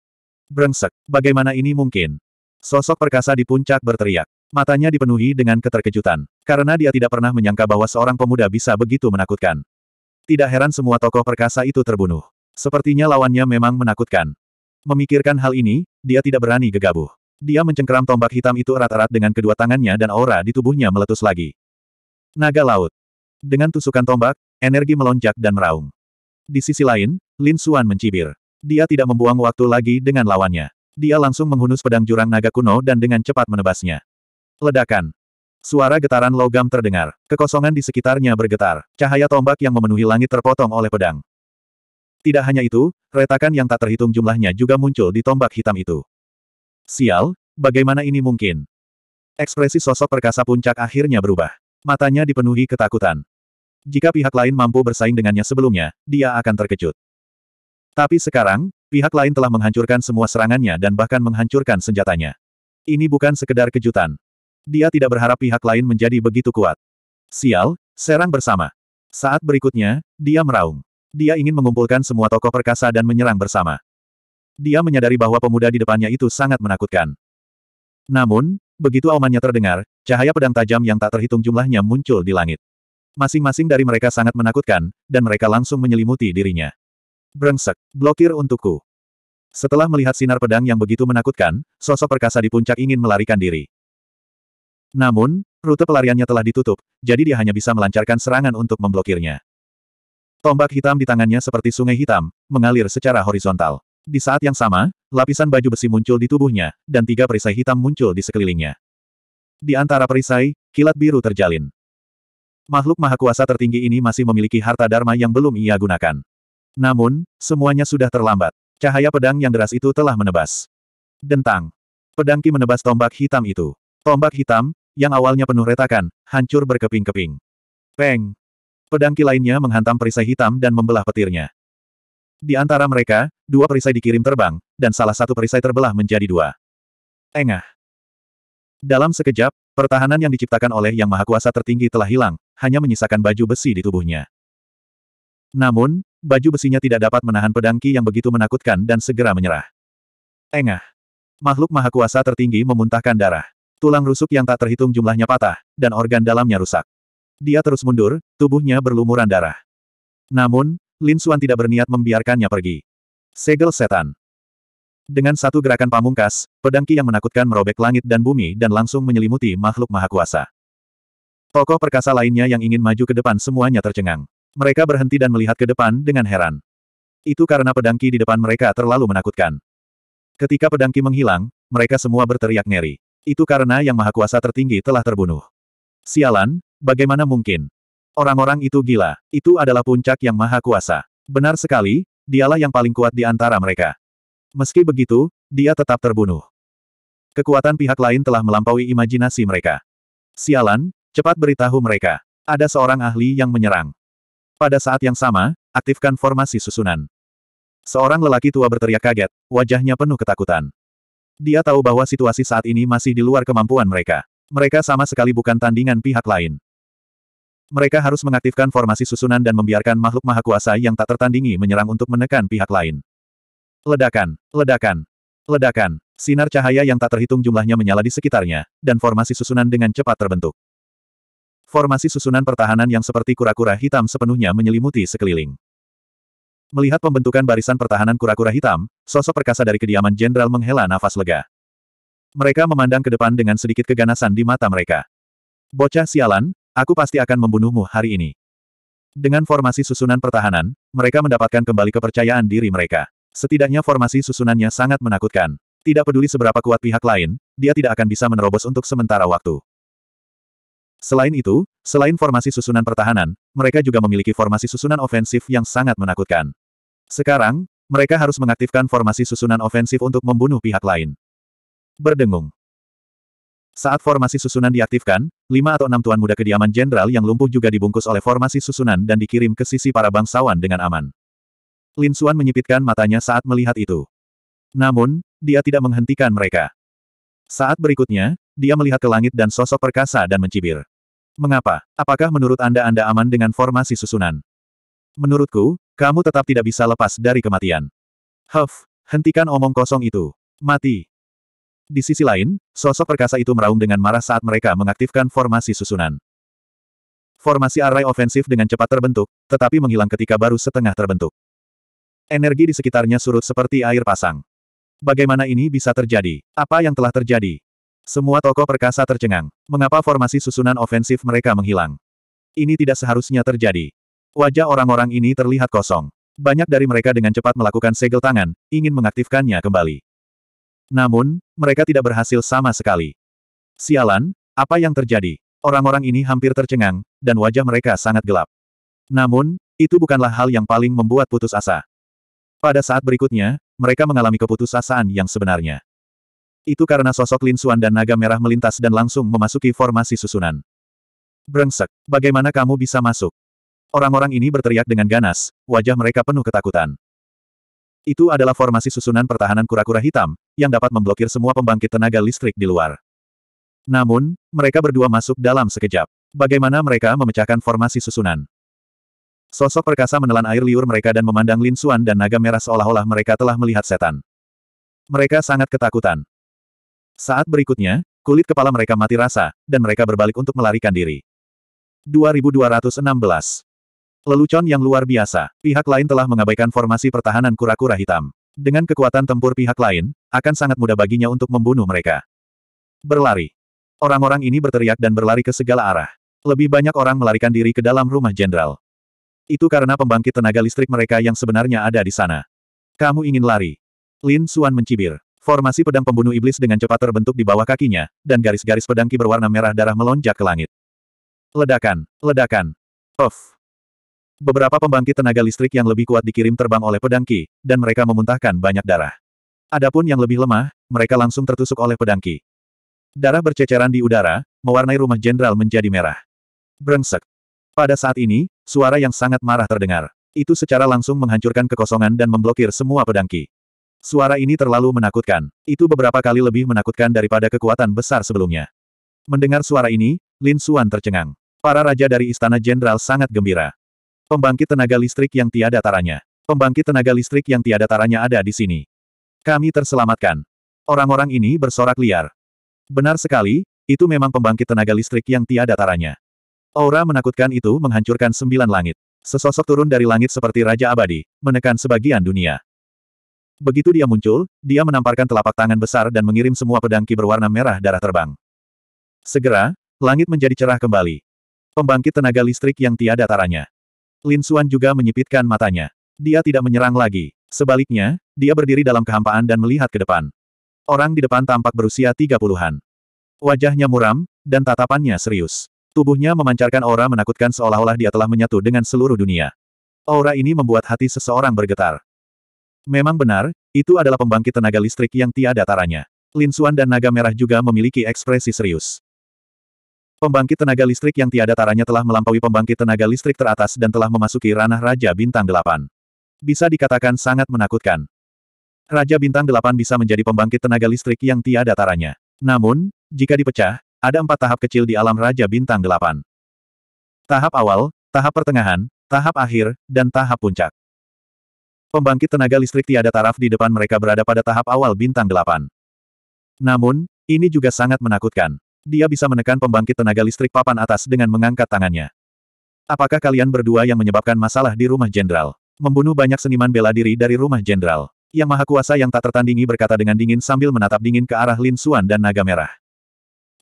Brengsek, bagaimana ini mungkin? Sosok perkasa di puncak berteriak. Matanya dipenuhi dengan keterkejutan, karena dia tidak pernah menyangka bahwa seorang pemuda bisa begitu menakutkan. Tidak heran semua tokoh perkasa itu terbunuh. Sepertinya lawannya memang menakutkan. Memikirkan hal ini, dia tidak berani gegabah. Dia mencengkeram tombak hitam itu erat-erat dengan kedua tangannya dan aura di tubuhnya meletus lagi. Naga Laut. Dengan tusukan tombak, energi melonjak dan meraung. Di sisi lain, Lin Suan mencibir. Dia tidak membuang waktu lagi dengan lawannya. Dia langsung menghunus pedang jurang naga kuno dan dengan cepat menebasnya. Ledakan. Suara getaran logam terdengar. Kekosongan di sekitarnya bergetar. Cahaya tombak yang memenuhi langit terpotong oleh pedang. Tidak hanya itu, retakan yang tak terhitung jumlahnya juga muncul di tombak hitam itu. Sial, bagaimana ini mungkin? Ekspresi sosok perkasa puncak akhirnya berubah. Matanya dipenuhi ketakutan. Jika pihak lain mampu bersaing dengannya sebelumnya, dia akan terkejut. Tapi sekarang, pihak lain telah menghancurkan semua serangannya dan bahkan menghancurkan senjatanya. Ini bukan sekedar kejutan. Dia tidak berharap pihak lain menjadi begitu kuat. Sial, serang bersama. Saat berikutnya, dia meraung. Dia ingin mengumpulkan semua tokoh perkasa dan menyerang bersama. Dia menyadari bahwa pemuda di depannya itu sangat menakutkan. Namun, begitu aumannya terdengar, cahaya pedang tajam yang tak terhitung jumlahnya muncul di langit. Masing-masing dari mereka sangat menakutkan, dan mereka langsung menyelimuti dirinya. Brengsek, blokir untukku. Setelah melihat sinar pedang yang begitu menakutkan, sosok perkasa di puncak ingin melarikan diri. Namun, rute pelariannya telah ditutup, jadi dia hanya bisa melancarkan serangan untuk memblokirnya. Tombak hitam di tangannya seperti sungai hitam, mengalir secara horizontal. Di saat yang sama, lapisan baju besi muncul di tubuhnya, dan tiga perisai hitam muncul di sekelilingnya. Di antara perisai, kilat biru terjalin. Makhluk maha kuasa tertinggi ini masih memiliki harta dharma yang belum ia gunakan. Namun, semuanya sudah terlambat. Cahaya pedang yang deras itu telah menebas. Dentang. Pedangki menebas tombak hitam itu. Tombak hitam, yang awalnya penuh retakan, hancur berkeping-keping. Peng! Pedangki lainnya menghantam perisai hitam dan membelah petirnya. Di antara mereka, dua perisai dikirim terbang, dan salah satu perisai terbelah menjadi dua. Engah! Dalam sekejap, pertahanan yang diciptakan oleh Yang Maha Kuasa tertinggi telah hilang, hanya menyisakan baju besi di tubuhnya. Namun, baju besinya tidak dapat menahan pedangki yang begitu menakutkan dan segera menyerah. Engah. Makhluk maha kuasa tertinggi memuntahkan darah. Tulang rusuk yang tak terhitung jumlahnya patah, dan organ dalamnya rusak. Dia terus mundur, tubuhnya berlumuran darah. Namun, Lin Xuan tidak berniat membiarkannya pergi. Segel setan. Dengan satu gerakan pamungkas, pedangki yang menakutkan merobek langit dan bumi dan langsung menyelimuti makhluk maha kuasa. Tokoh perkasa lainnya yang ingin maju ke depan semuanya tercengang. Mereka berhenti dan melihat ke depan dengan heran. Itu karena pedangki di depan mereka terlalu menakutkan. Ketika pedangki menghilang, mereka semua berteriak ngeri. Itu karena Yang Maha Kuasa tertinggi telah terbunuh. Sialan, bagaimana mungkin? Orang-orang itu gila. Itu adalah puncak Yang Maha Kuasa. Benar sekali, dialah yang paling kuat di antara mereka. Meski begitu, dia tetap terbunuh. Kekuatan pihak lain telah melampaui imajinasi mereka. Sialan, cepat beritahu mereka. Ada seorang ahli yang menyerang. Pada saat yang sama, aktifkan formasi susunan. Seorang lelaki tua berteriak kaget, wajahnya penuh ketakutan. Dia tahu bahwa situasi saat ini masih di luar kemampuan mereka. Mereka sama sekali bukan tandingan pihak lain. Mereka harus mengaktifkan formasi susunan dan membiarkan makhluk maha kuasa yang tak tertandingi menyerang untuk menekan pihak lain. Ledakan, ledakan, ledakan. Sinar cahaya yang tak terhitung jumlahnya menyala di sekitarnya, dan formasi susunan dengan cepat terbentuk. Formasi susunan pertahanan yang seperti kura-kura hitam sepenuhnya menyelimuti sekeliling. Melihat pembentukan barisan pertahanan kura-kura hitam, sosok perkasa dari kediaman jenderal menghela nafas lega. Mereka memandang ke depan dengan sedikit keganasan di mata mereka. Bocah sialan, aku pasti akan membunuhmu hari ini. Dengan formasi susunan pertahanan, mereka mendapatkan kembali kepercayaan diri mereka. Setidaknya formasi susunannya sangat menakutkan. Tidak peduli seberapa kuat pihak lain, dia tidak akan bisa menerobos untuk sementara waktu. Selain itu, selain formasi susunan pertahanan, mereka juga memiliki formasi susunan ofensif yang sangat menakutkan. Sekarang, mereka harus mengaktifkan formasi susunan ofensif untuk membunuh pihak lain. Berdengung. Saat formasi susunan diaktifkan, lima atau enam tuan muda kediaman jenderal yang lumpuh juga dibungkus oleh formasi susunan dan dikirim ke sisi para bangsawan dengan aman. Lin Suan menyipitkan matanya saat melihat itu. Namun, dia tidak menghentikan mereka. Saat berikutnya, dia melihat ke langit dan sosok perkasa dan mencibir. Mengapa? Apakah menurut Anda Anda aman dengan formasi susunan? Menurutku, kamu tetap tidak bisa lepas dari kematian. Huff, hentikan omong kosong itu. Mati. Di sisi lain, sosok perkasa itu meraung dengan marah saat mereka mengaktifkan formasi susunan. Formasi array ofensif dengan cepat terbentuk, tetapi menghilang ketika baru setengah terbentuk. Energi di sekitarnya surut seperti air pasang. Bagaimana ini bisa terjadi? Apa yang telah terjadi? Semua toko perkasa tercengang. Mengapa formasi susunan ofensif mereka menghilang? Ini tidak seharusnya terjadi. Wajah orang-orang ini terlihat kosong. Banyak dari mereka dengan cepat melakukan segel tangan, ingin mengaktifkannya kembali. Namun, mereka tidak berhasil sama sekali. Sialan, apa yang terjadi? Orang-orang ini hampir tercengang, dan wajah mereka sangat gelap. Namun, itu bukanlah hal yang paling membuat putus asa. Pada saat berikutnya, mereka mengalami keputusasaan yang sebenarnya. Itu karena sosok Lin Suan dan naga merah melintas dan langsung memasuki formasi susunan. Brengsek, bagaimana kamu bisa masuk? Orang-orang ini berteriak dengan ganas, wajah mereka penuh ketakutan. Itu adalah formasi susunan pertahanan kura-kura hitam, yang dapat memblokir semua pembangkit tenaga listrik di luar. Namun, mereka berdua masuk dalam sekejap. Bagaimana mereka memecahkan formasi susunan? Sosok perkasa menelan air liur mereka dan memandang Lin Suan dan naga merah seolah-olah mereka telah melihat setan. Mereka sangat ketakutan. Saat berikutnya, kulit kepala mereka mati rasa, dan mereka berbalik untuk melarikan diri. 2216 Lelucon yang luar biasa, pihak lain telah mengabaikan formasi pertahanan kura-kura hitam. Dengan kekuatan tempur pihak lain, akan sangat mudah baginya untuk membunuh mereka. Berlari. Orang-orang ini berteriak dan berlari ke segala arah. Lebih banyak orang melarikan diri ke dalam rumah jenderal. Itu karena pembangkit tenaga listrik mereka yang sebenarnya ada di sana. Kamu ingin lari. Lin Suan mencibir. Formasi pedang pembunuh iblis dengan cepat terbentuk di bawah kakinya, dan garis-garis pedang ki berwarna merah darah melonjak ke langit. Ledakan, ledakan. Off. Beberapa pembangkit tenaga listrik yang lebih kuat dikirim terbang oleh pedang ki, dan mereka memuntahkan banyak darah. Adapun yang lebih lemah, mereka langsung tertusuk oleh pedang ki. Darah berceceran di udara, mewarnai rumah jenderal menjadi merah. Brengsek. Pada saat ini, suara yang sangat marah terdengar. Itu secara langsung menghancurkan kekosongan dan memblokir semua pedangki. Suara ini terlalu menakutkan. Itu beberapa kali lebih menakutkan daripada kekuatan besar sebelumnya. Mendengar suara ini, Lin Xuan tercengang. Para raja dari Istana Jenderal sangat gembira. Pembangkit tenaga listrik yang tiada taranya. Pembangkit tenaga listrik yang tiada taranya ada di sini. Kami terselamatkan. Orang-orang ini bersorak liar. Benar sekali, itu memang pembangkit tenaga listrik yang tiada taranya. Aura menakutkan itu menghancurkan sembilan langit. Sesosok turun dari langit seperti Raja Abadi, menekan sebagian dunia. Begitu dia muncul, dia menamparkan telapak tangan besar dan mengirim semua pedangki berwarna merah darah terbang. Segera, langit menjadi cerah kembali. Pembangkit tenaga listrik yang tiada taranya. Lin Suan juga menyipitkan matanya. Dia tidak menyerang lagi. Sebaliknya, dia berdiri dalam kehampaan dan melihat ke depan. Orang di depan tampak berusia tiga puluhan. Wajahnya muram, dan tatapannya serius. Tubuhnya memancarkan aura menakutkan seolah-olah dia telah menyatu dengan seluruh dunia. Aura ini membuat hati seseorang bergetar. Memang benar, itu adalah pembangkit tenaga listrik yang tiada taranya. Lin Suan dan naga merah juga memiliki ekspresi serius. Pembangkit tenaga listrik yang tiada taranya telah melampaui pembangkit tenaga listrik teratas dan telah memasuki ranah Raja Bintang Delapan. Bisa dikatakan sangat menakutkan. Raja Bintang Delapan bisa menjadi pembangkit tenaga listrik yang tiada taranya. Namun, jika dipecah, ada empat tahap kecil di alam Raja Bintang Delapan. Tahap awal, tahap pertengahan, tahap akhir, dan tahap puncak. Pembangkit tenaga listrik tiada taraf di depan mereka berada pada tahap awal bintang delapan. Namun, ini juga sangat menakutkan. Dia bisa menekan pembangkit tenaga listrik papan atas dengan mengangkat tangannya. Apakah kalian berdua yang menyebabkan masalah di rumah jenderal? Membunuh banyak seniman bela diri dari rumah jenderal. Yang maha kuasa yang tak tertandingi berkata dengan dingin sambil menatap dingin ke arah Lin Suan dan Naga Merah.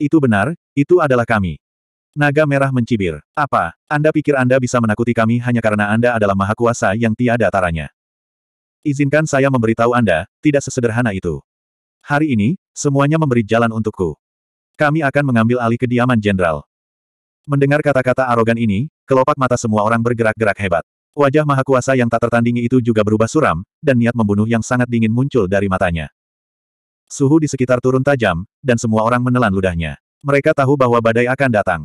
Itu benar, itu adalah kami. Naga Merah mencibir. Apa, Anda pikir Anda bisa menakuti kami hanya karena Anda adalah maha kuasa yang tiada taranya? Izinkan saya memberitahu Anda, tidak sesederhana itu. Hari ini, semuanya memberi jalan untukku. Kami akan mengambil alih kediaman jenderal. Mendengar kata-kata arogan ini, kelopak mata semua orang bergerak-gerak hebat. Wajah maha kuasa yang tak tertandingi itu juga berubah suram, dan niat membunuh yang sangat dingin muncul dari matanya. Suhu di sekitar turun tajam, dan semua orang menelan ludahnya. Mereka tahu bahwa badai akan datang.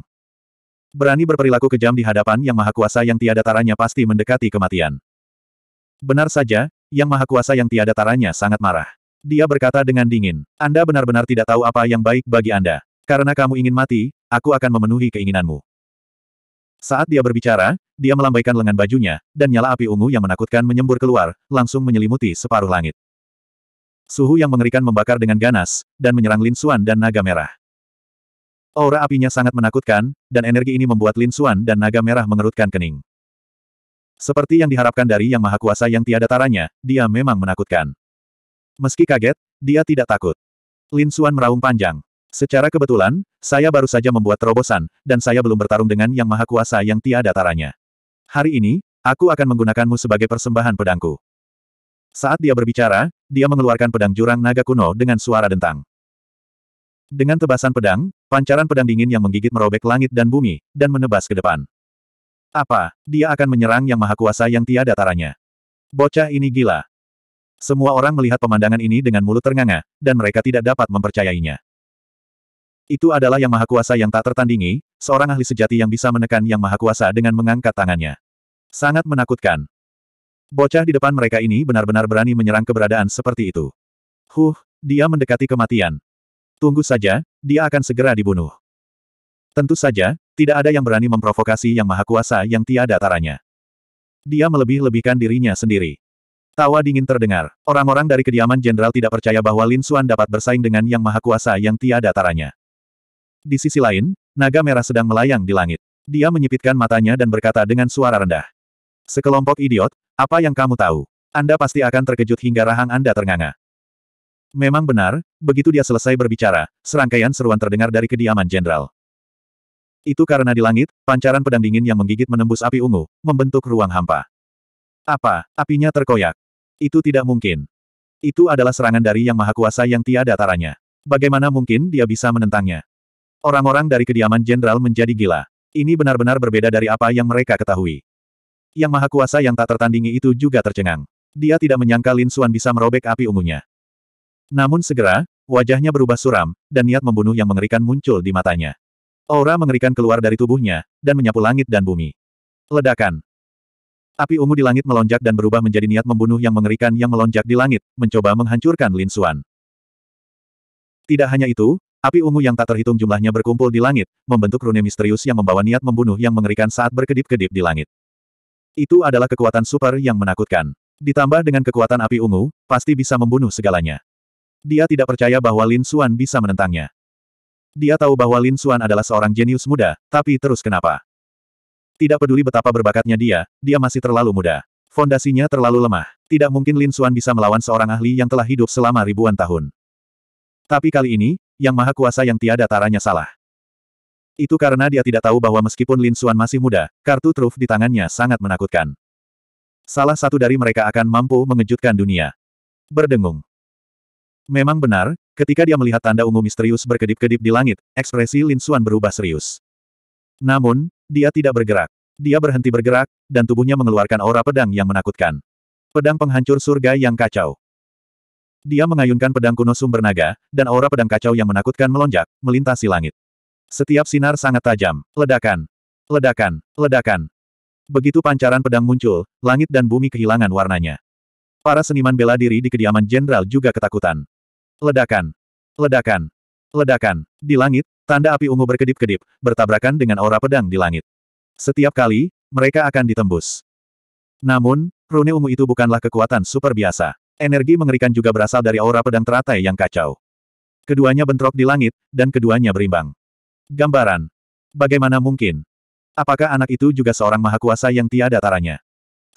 Berani berperilaku kejam di hadapan yang maha kuasa yang tiada taranya pasti mendekati kematian. Benar saja, yang Maha Kuasa yang tiada taranya sangat marah. Dia berkata dengan dingin, Anda benar-benar tidak tahu apa yang baik bagi Anda. Karena kamu ingin mati, aku akan memenuhi keinginanmu. Saat dia berbicara, dia melambaikan lengan bajunya, dan nyala api ungu yang menakutkan menyembur keluar, langsung menyelimuti separuh langit. Suhu yang mengerikan membakar dengan ganas, dan menyerang Lin Xuan dan Naga Merah. Aura apinya sangat menakutkan, dan energi ini membuat Lin Xuan dan Naga Merah mengerutkan kening. Seperti yang diharapkan dari Yang Maha Kuasa yang tiada taranya, dia memang menakutkan. Meski kaget, dia tidak takut. Lin Xuan meraung panjang. Secara kebetulan, saya baru saja membuat terobosan, dan saya belum bertarung dengan Yang Maha Kuasa yang tiada taranya. Hari ini, aku akan menggunakanmu sebagai persembahan pedangku. Saat dia berbicara, dia mengeluarkan pedang jurang naga kuno dengan suara dentang. Dengan tebasan pedang, pancaran pedang dingin yang menggigit merobek langit dan bumi, dan menebas ke depan. Apa, dia akan menyerang yang maha kuasa yang tiada taranya. Bocah ini gila. Semua orang melihat pemandangan ini dengan mulut ternganga, dan mereka tidak dapat mempercayainya. Itu adalah yang maha kuasa yang tak tertandingi, seorang ahli sejati yang bisa menekan yang maha kuasa dengan mengangkat tangannya. Sangat menakutkan. Bocah di depan mereka ini benar-benar berani menyerang keberadaan seperti itu. Huh, dia mendekati kematian. Tunggu saja, dia akan segera dibunuh. Tentu saja, tidak ada yang berani memprovokasi yang maha kuasa yang tiada taranya. Dia melebih-lebihkan dirinya sendiri. Tawa dingin terdengar. Orang-orang dari kediaman jenderal tidak percaya bahwa Lin Xuan dapat bersaing dengan yang maha kuasa yang tiada taranya. Di sisi lain, naga merah sedang melayang di langit. Dia menyipitkan matanya dan berkata dengan suara rendah. Sekelompok idiot, apa yang kamu tahu? Anda pasti akan terkejut hingga rahang Anda ternganga. Memang benar, begitu dia selesai berbicara, serangkaian seruan terdengar dari kediaman jenderal. Itu karena di langit, pancaran pedang dingin yang menggigit menembus api ungu, membentuk ruang hampa. Apa? Apinya terkoyak. Itu tidak mungkin. Itu adalah serangan dari Yang Maha Kuasa yang tiada taranya. Bagaimana mungkin dia bisa menentangnya? Orang-orang dari kediaman jenderal menjadi gila. Ini benar-benar berbeda dari apa yang mereka ketahui. Yang Maha Kuasa yang tak tertandingi itu juga tercengang. Dia tidak menyangka Lin Suan bisa merobek api ungunya. Namun segera, wajahnya berubah suram, dan niat membunuh yang mengerikan muncul di matanya. Aura mengerikan keluar dari tubuhnya, dan menyapu langit dan bumi. Ledakan. Api ungu di langit melonjak dan berubah menjadi niat membunuh yang mengerikan yang melonjak di langit, mencoba menghancurkan Lin Xuan. Tidak hanya itu, api ungu yang tak terhitung jumlahnya berkumpul di langit, membentuk rune misterius yang membawa niat membunuh yang mengerikan saat berkedip-kedip di langit. Itu adalah kekuatan super yang menakutkan. Ditambah dengan kekuatan api ungu, pasti bisa membunuh segalanya. Dia tidak percaya bahwa Lin Xuan bisa menentangnya. Dia tahu bahwa Lin Xuan adalah seorang jenius muda, tapi terus kenapa? Tidak peduli betapa berbakatnya dia, dia masih terlalu muda. Fondasinya terlalu lemah. Tidak mungkin Lin Xuan bisa melawan seorang ahli yang telah hidup selama ribuan tahun. Tapi kali ini, Yang Maha Kuasa yang tiada taranya salah. Itu karena dia tidak tahu bahwa meskipun Lin Xuan masih muda, kartu truf di tangannya sangat menakutkan. Salah satu dari mereka akan mampu mengejutkan dunia. Berdengung. Memang benar, Ketika dia melihat tanda ungu misterius berkedip-kedip di langit, ekspresi Lin Xuan berubah serius. Namun, dia tidak bergerak. Dia berhenti bergerak, dan tubuhnya mengeluarkan aura pedang yang menakutkan. Pedang penghancur surga yang kacau. Dia mengayunkan pedang kuno sumber naga, dan aura pedang kacau yang menakutkan melonjak, melintasi langit. Setiap sinar sangat tajam, ledakan, ledakan, ledakan. Begitu pancaran pedang muncul, langit dan bumi kehilangan warnanya. Para seniman bela diri di kediaman jenderal juga ketakutan. Ledakan. Ledakan. Ledakan. Di langit, tanda api ungu berkedip-kedip, bertabrakan dengan aura pedang di langit. Setiap kali, mereka akan ditembus. Namun, rune ungu itu bukanlah kekuatan super biasa. Energi mengerikan juga berasal dari aura pedang teratai yang kacau. Keduanya bentrok di langit, dan keduanya berimbang. Gambaran. Bagaimana mungkin? Apakah anak itu juga seorang mahakuasa yang tiada taranya?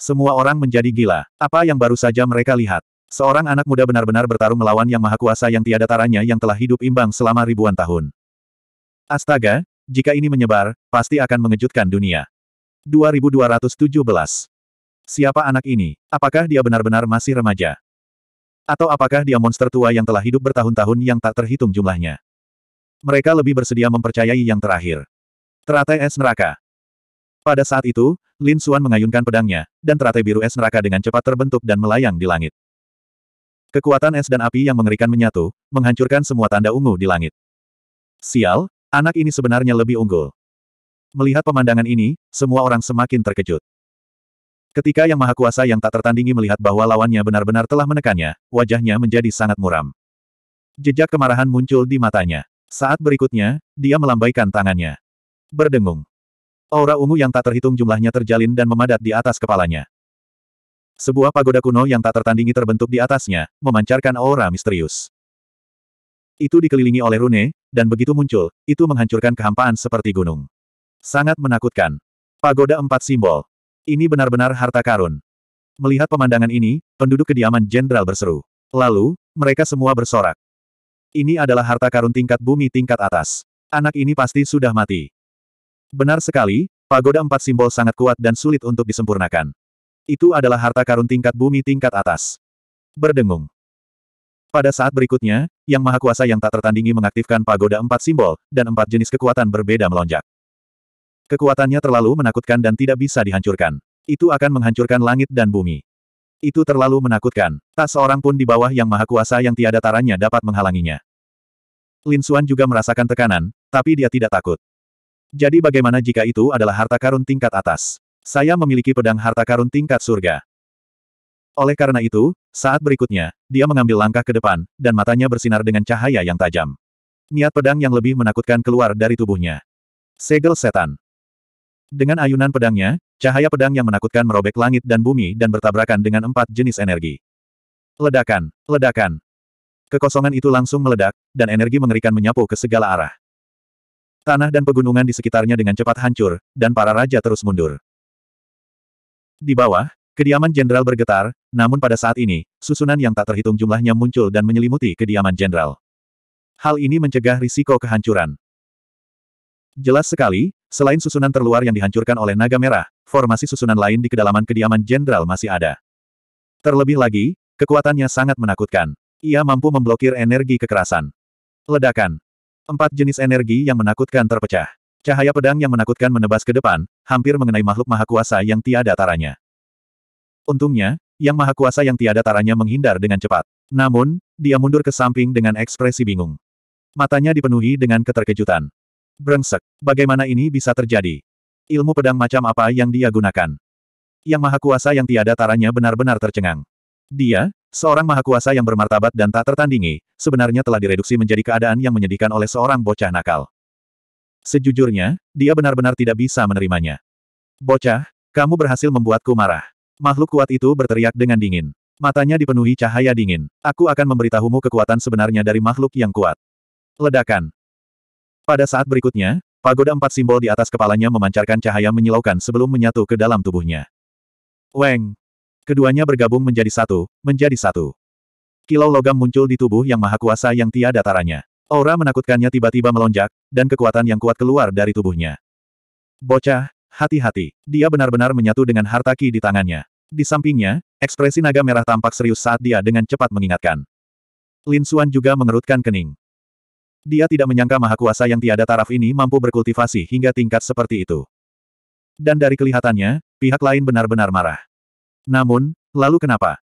Semua orang menjadi gila. Apa yang baru saja mereka lihat? Seorang anak muda benar-benar bertarung melawan yang maha kuasa yang tiada taranya yang telah hidup imbang selama ribuan tahun. Astaga, jika ini menyebar, pasti akan mengejutkan dunia. 2217. Siapa anak ini? Apakah dia benar-benar masih remaja? Atau apakah dia monster tua yang telah hidup bertahun-tahun yang tak terhitung jumlahnya? Mereka lebih bersedia mempercayai yang terakhir. Teratai es neraka. Pada saat itu, Lin Xuan mengayunkan pedangnya, dan teratai biru es neraka dengan cepat terbentuk dan melayang di langit. Kekuatan es dan api yang mengerikan menyatu, menghancurkan semua tanda ungu di langit. Sial, anak ini sebenarnya lebih unggul. Melihat pemandangan ini, semua orang semakin terkejut. Ketika Yang Maha Kuasa yang tak tertandingi melihat bahwa lawannya benar-benar telah menekannya, wajahnya menjadi sangat muram. Jejak kemarahan muncul di matanya. Saat berikutnya, dia melambaikan tangannya. Berdengung. Aura ungu yang tak terhitung jumlahnya terjalin dan memadat di atas kepalanya. Sebuah pagoda kuno yang tak tertandingi terbentuk di atasnya, memancarkan aura misterius. Itu dikelilingi oleh rune, dan begitu muncul, itu menghancurkan kehampaan seperti gunung. Sangat menakutkan. Pagoda empat simbol. Ini benar-benar harta karun. Melihat pemandangan ini, penduduk kediaman jenderal berseru. Lalu, mereka semua bersorak. Ini adalah harta karun tingkat bumi tingkat atas. Anak ini pasti sudah mati. Benar sekali, pagoda empat simbol sangat kuat dan sulit untuk disempurnakan. Itu adalah harta karun tingkat bumi tingkat atas. Berdengung. Pada saat berikutnya, Yang Maha Kuasa yang tak tertandingi mengaktifkan pagoda empat simbol, dan empat jenis kekuatan berbeda melonjak. Kekuatannya terlalu menakutkan dan tidak bisa dihancurkan. Itu akan menghancurkan langit dan bumi. Itu terlalu menakutkan. Tak seorang pun di bawah Yang Maha Kuasa yang tiada taranya dapat menghalanginya. Lin Xuan juga merasakan tekanan, tapi dia tidak takut. Jadi bagaimana jika itu adalah harta karun tingkat atas? Saya memiliki pedang harta karun tingkat surga. Oleh karena itu, saat berikutnya, dia mengambil langkah ke depan, dan matanya bersinar dengan cahaya yang tajam. Niat pedang yang lebih menakutkan keluar dari tubuhnya. Segel setan. Dengan ayunan pedangnya, cahaya pedang yang menakutkan merobek langit dan bumi dan bertabrakan dengan empat jenis energi. Ledakan, ledakan. Kekosongan itu langsung meledak, dan energi mengerikan menyapu ke segala arah. Tanah dan pegunungan di sekitarnya dengan cepat hancur, dan para raja terus mundur. Di bawah, kediaman jenderal bergetar, namun pada saat ini, susunan yang tak terhitung jumlahnya muncul dan menyelimuti kediaman jenderal. Hal ini mencegah risiko kehancuran. Jelas sekali, selain susunan terluar yang dihancurkan oleh naga merah, formasi susunan lain di kedalaman kediaman jenderal masih ada. Terlebih lagi, kekuatannya sangat menakutkan. Ia mampu memblokir energi kekerasan. Ledakan. Empat jenis energi yang menakutkan terpecah. Cahaya pedang yang menakutkan menebas ke depan, hampir mengenai makhluk maha kuasa yang tiada taranya. Untungnya, yang maha kuasa yang tiada taranya menghindar dengan cepat. Namun, dia mundur ke samping dengan ekspresi bingung. Matanya dipenuhi dengan keterkejutan. Brengsek, bagaimana ini bisa terjadi? Ilmu pedang macam apa yang dia gunakan? Yang maha kuasa yang tiada taranya benar-benar tercengang. Dia, Seorang maha kuasa yang bermartabat dan tak tertandingi, sebenarnya telah direduksi menjadi keadaan yang menyedihkan oleh seorang bocah nakal. Sejujurnya, dia benar-benar tidak bisa menerimanya. Bocah, kamu berhasil membuatku marah. Makhluk kuat itu berteriak dengan dingin. Matanya dipenuhi cahaya dingin. Aku akan memberitahumu kekuatan sebenarnya dari makhluk yang kuat. Ledakan. Pada saat berikutnya, pagoda empat simbol di atas kepalanya memancarkan cahaya menyilaukan sebelum menyatu ke dalam tubuhnya. Weng. Keduanya bergabung menjadi satu, menjadi satu. Kilau logam muncul di tubuh yang maha kuasa yang tiada taranya. Aura menakutkannya tiba-tiba melonjak, dan kekuatan yang kuat keluar dari tubuhnya. Bocah, hati-hati. Dia benar-benar menyatu dengan harta ki di tangannya. Di sampingnya, ekspresi naga merah tampak serius saat dia dengan cepat mengingatkan. Lin Suan juga mengerutkan kening. Dia tidak menyangka maha kuasa yang tiada taraf ini mampu berkultivasi hingga tingkat seperti itu. Dan dari kelihatannya, pihak lain benar-benar marah. Namun, lalu kenapa?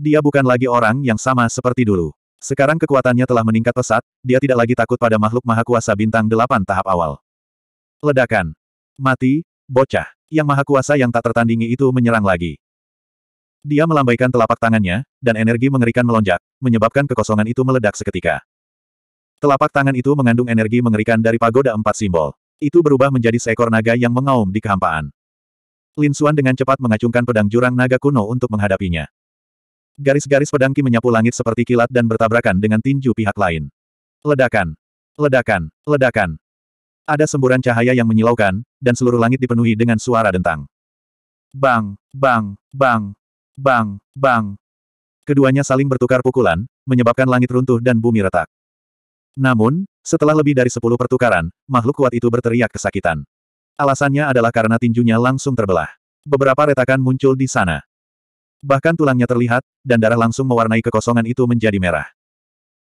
Dia bukan lagi orang yang sama seperti dulu. Sekarang kekuatannya telah meningkat pesat, dia tidak lagi takut pada makhluk maha kuasa bintang delapan tahap awal. Ledakan. Mati, bocah. Yang maha kuasa yang tak tertandingi itu menyerang lagi. Dia melambaikan telapak tangannya, dan energi mengerikan melonjak, menyebabkan kekosongan itu meledak seketika. Telapak tangan itu mengandung energi mengerikan dari pagoda empat simbol. Itu berubah menjadi seekor naga yang mengaum di kehampaan. Lin Xuan dengan cepat mengacungkan pedang jurang naga kuno untuk menghadapinya. Garis-garis pedangki menyapu langit seperti kilat dan bertabrakan dengan tinju pihak lain. Ledakan! Ledakan! Ledakan! Ada semburan cahaya yang menyilaukan, dan seluruh langit dipenuhi dengan suara dentang. Bang! Bang! Bang! Bang! Bang! Keduanya saling bertukar pukulan, menyebabkan langit runtuh dan bumi retak. Namun, setelah lebih dari sepuluh pertukaran, makhluk kuat itu berteriak kesakitan. Alasannya adalah karena tinjunya langsung terbelah. Beberapa retakan muncul di sana. Bahkan tulangnya terlihat, dan darah langsung mewarnai kekosongan itu menjadi merah.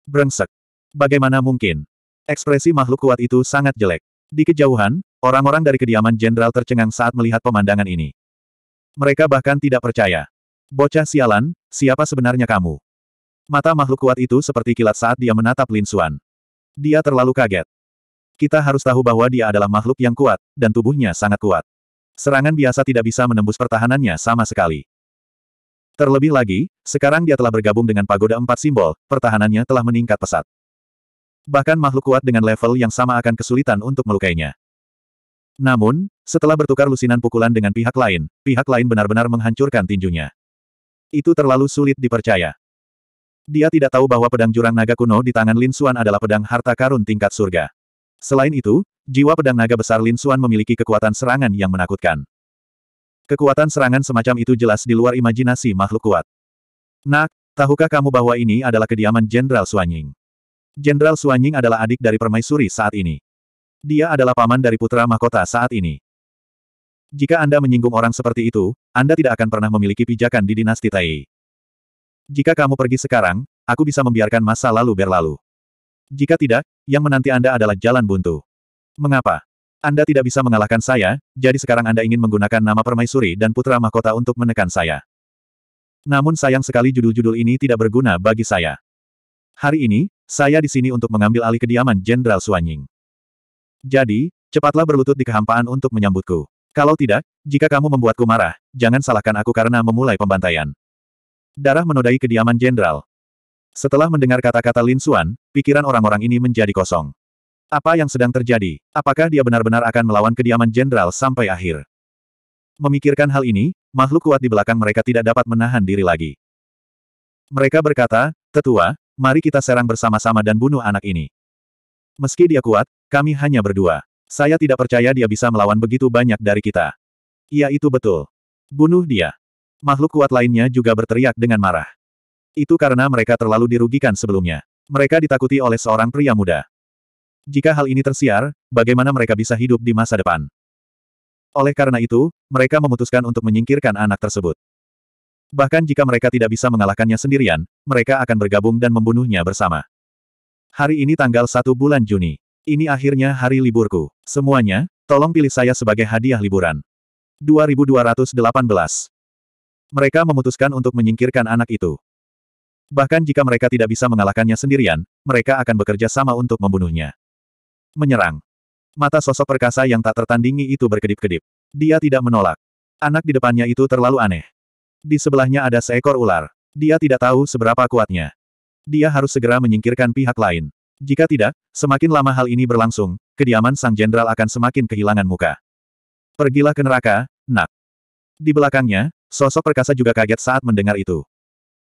Brengsek. Bagaimana mungkin? Ekspresi makhluk kuat itu sangat jelek. Di kejauhan, orang-orang dari kediaman jenderal tercengang saat melihat pemandangan ini. Mereka bahkan tidak percaya. Bocah sialan, siapa sebenarnya kamu? Mata makhluk kuat itu seperti kilat saat dia menatap Lin Suan. Dia terlalu kaget. Kita harus tahu bahwa dia adalah makhluk yang kuat, dan tubuhnya sangat kuat. Serangan biasa tidak bisa menembus pertahanannya sama sekali. Terlebih lagi, sekarang dia telah bergabung dengan pagoda empat simbol, pertahanannya telah meningkat pesat. Bahkan makhluk kuat dengan level yang sama akan kesulitan untuk melukainya. Namun, setelah bertukar lusinan pukulan dengan pihak lain, pihak lain benar-benar menghancurkan tinjunya. Itu terlalu sulit dipercaya. Dia tidak tahu bahwa pedang jurang naga kuno di tangan Lin Xuan adalah pedang harta karun tingkat surga. Selain itu, jiwa pedang naga besar Lin Xuan memiliki kekuatan serangan yang menakutkan. Kekuatan serangan semacam itu jelas di luar imajinasi makhluk kuat. Nak, tahukah kamu bahwa ini adalah kediaman Jenderal Suanying? Jenderal Suanying adalah adik dari permaisuri saat ini. Dia adalah paman dari putra mahkota saat ini. Jika Anda menyinggung orang seperti itu, Anda tidak akan pernah memiliki pijakan di dinasti Tai. Jika kamu pergi sekarang, aku bisa membiarkan masa lalu berlalu. Jika tidak, yang menanti Anda adalah jalan buntu. Mengapa? Anda tidak bisa mengalahkan saya, jadi sekarang Anda ingin menggunakan nama permaisuri dan putra mahkota untuk menekan saya. Namun sayang sekali judul-judul ini tidak berguna bagi saya. Hari ini, saya di sini untuk mengambil alih kediaman Jenderal Suanying. Jadi, cepatlah berlutut di kehampaan untuk menyambutku. Kalau tidak, jika kamu membuatku marah, jangan salahkan aku karena memulai pembantaian. Darah menodai kediaman Jenderal. Setelah mendengar kata-kata Lin Xuan, pikiran orang-orang ini menjadi kosong. Apa yang sedang terjadi? Apakah dia benar-benar akan melawan kediaman jenderal sampai akhir? Memikirkan hal ini, makhluk kuat di belakang mereka tidak dapat menahan diri lagi. Mereka berkata, Tetua, mari kita serang bersama-sama dan bunuh anak ini. Meski dia kuat, kami hanya berdua. Saya tidak percaya dia bisa melawan begitu banyak dari kita. Iya itu betul. Bunuh dia. Makhluk kuat lainnya juga berteriak dengan marah. Itu karena mereka terlalu dirugikan sebelumnya. Mereka ditakuti oleh seorang pria muda. Jika hal ini tersiar, bagaimana mereka bisa hidup di masa depan? Oleh karena itu, mereka memutuskan untuk menyingkirkan anak tersebut. Bahkan jika mereka tidak bisa mengalahkannya sendirian, mereka akan bergabung dan membunuhnya bersama. Hari ini tanggal 1 bulan Juni. Ini akhirnya hari liburku. Semuanya, tolong pilih saya sebagai hadiah liburan. 2218 Mereka memutuskan untuk menyingkirkan anak itu. Bahkan jika mereka tidak bisa mengalahkannya sendirian, mereka akan bekerja sama untuk membunuhnya. Menyerang. Mata sosok perkasa yang tak tertandingi itu berkedip-kedip. Dia tidak menolak. Anak di depannya itu terlalu aneh. Di sebelahnya ada seekor ular. Dia tidak tahu seberapa kuatnya. Dia harus segera menyingkirkan pihak lain. Jika tidak, semakin lama hal ini berlangsung, kediaman sang jenderal akan semakin kehilangan muka. Pergilah ke neraka, nak. Di belakangnya, sosok perkasa juga kaget saat mendengar itu.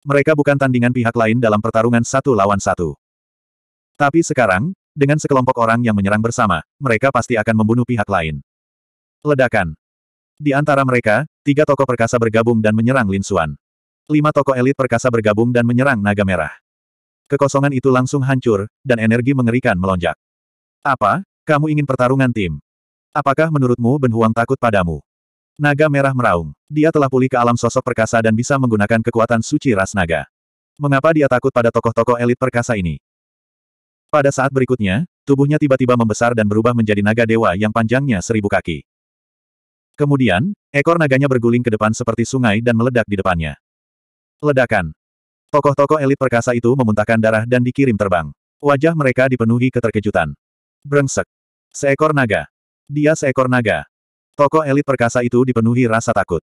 Mereka bukan tandingan pihak lain dalam pertarungan satu lawan satu. Tapi sekarang, dengan sekelompok orang yang menyerang bersama, mereka pasti akan membunuh pihak lain. Ledakan. Di antara mereka, tiga tokoh perkasa bergabung dan menyerang Lin Xuan. Lima tokoh elit perkasa bergabung dan menyerang Naga Merah. Kekosongan itu langsung hancur, dan energi mengerikan melonjak. Apa? Kamu ingin pertarungan tim? Apakah menurutmu Ben Huang takut padamu? Naga Merah meraung. Dia telah pulih ke alam sosok perkasa dan bisa menggunakan kekuatan suci ras naga. Mengapa dia takut pada tokoh-tokoh elit perkasa ini? Pada saat berikutnya, tubuhnya tiba-tiba membesar dan berubah menjadi naga dewa yang panjangnya seribu kaki. Kemudian, ekor naganya berguling ke depan seperti sungai dan meledak di depannya. Ledakan. Tokoh-tokoh elit perkasa itu memuntahkan darah dan dikirim terbang. Wajah mereka dipenuhi keterkejutan. Brengsek. Seekor naga. Dia seekor naga. Tokoh elit perkasa itu dipenuhi rasa takut.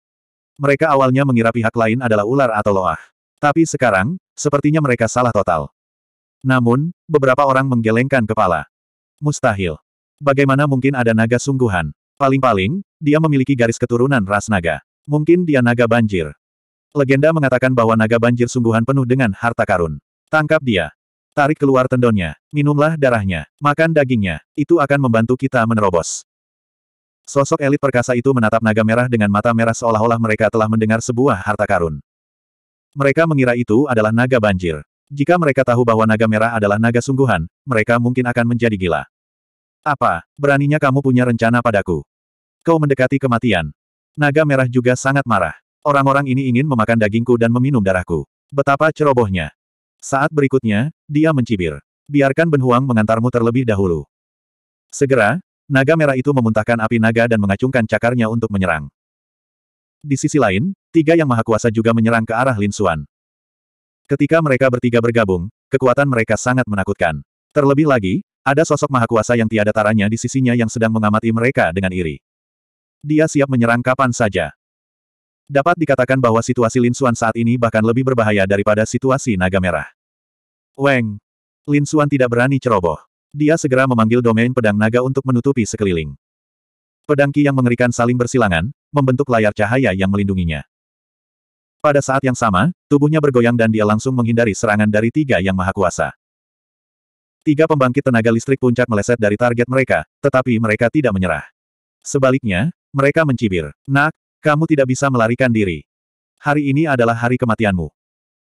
Mereka awalnya mengira pihak lain adalah ular atau loah. Tapi sekarang, sepertinya mereka salah total. Namun, beberapa orang menggelengkan kepala. Mustahil. Bagaimana mungkin ada naga sungguhan? Paling-paling, dia memiliki garis keturunan ras naga. Mungkin dia naga banjir. Legenda mengatakan bahwa naga banjir sungguhan penuh dengan harta karun. Tangkap dia. Tarik keluar tendonnya. Minumlah darahnya. Makan dagingnya. Itu akan membantu kita menerobos. Sosok elit perkasa itu menatap naga merah dengan mata merah seolah-olah mereka telah mendengar sebuah harta karun. Mereka mengira itu adalah naga banjir. Jika mereka tahu bahwa naga merah adalah naga sungguhan, mereka mungkin akan menjadi gila. Apa, beraninya kamu punya rencana padaku? Kau mendekati kematian. Naga merah juga sangat marah. Orang-orang ini ingin memakan dagingku dan meminum darahku. Betapa cerobohnya. Saat berikutnya, dia mencibir. Biarkan benhuang mengantarmu terlebih dahulu. Segera, naga merah itu memuntahkan api naga dan mengacungkan cakarnya untuk menyerang. Di sisi lain, tiga yang maha kuasa juga menyerang ke arah Lin Xuan. Ketika mereka bertiga bergabung, kekuatan mereka sangat menakutkan. Terlebih lagi, ada sosok maha kuasa yang tiada taranya di sisinya yang sedang mengamati mereka dengan iri. Dia siap menyerang kapan saja. Dapat dikatakan bahwa situasi Lin Xuan saat ini bahkan lebih berbahaya daripada situasi naga merah. Weng! Lin Xuan tidak berani ceroboh. Dia segera memanggil domain pedang naga untuk menutupi sekeliling. Pedang Ki yang mengerikan saling bersilangan, membentuk layar cahaya yang melindunginya. Pada saat yang sama, tubuhnya bergoyang dan dia langsung menghindari serangan dari tiga yang maha kuasa. Tiga pembangkit tenaga listrik puncak meleset dari target mereka, tetapi mereka tidak menyerah. Sebaliknya, mereka mencibir. Nak, kamu tidak bisa melarikan diri. Hari ini adalah hari kematianmu.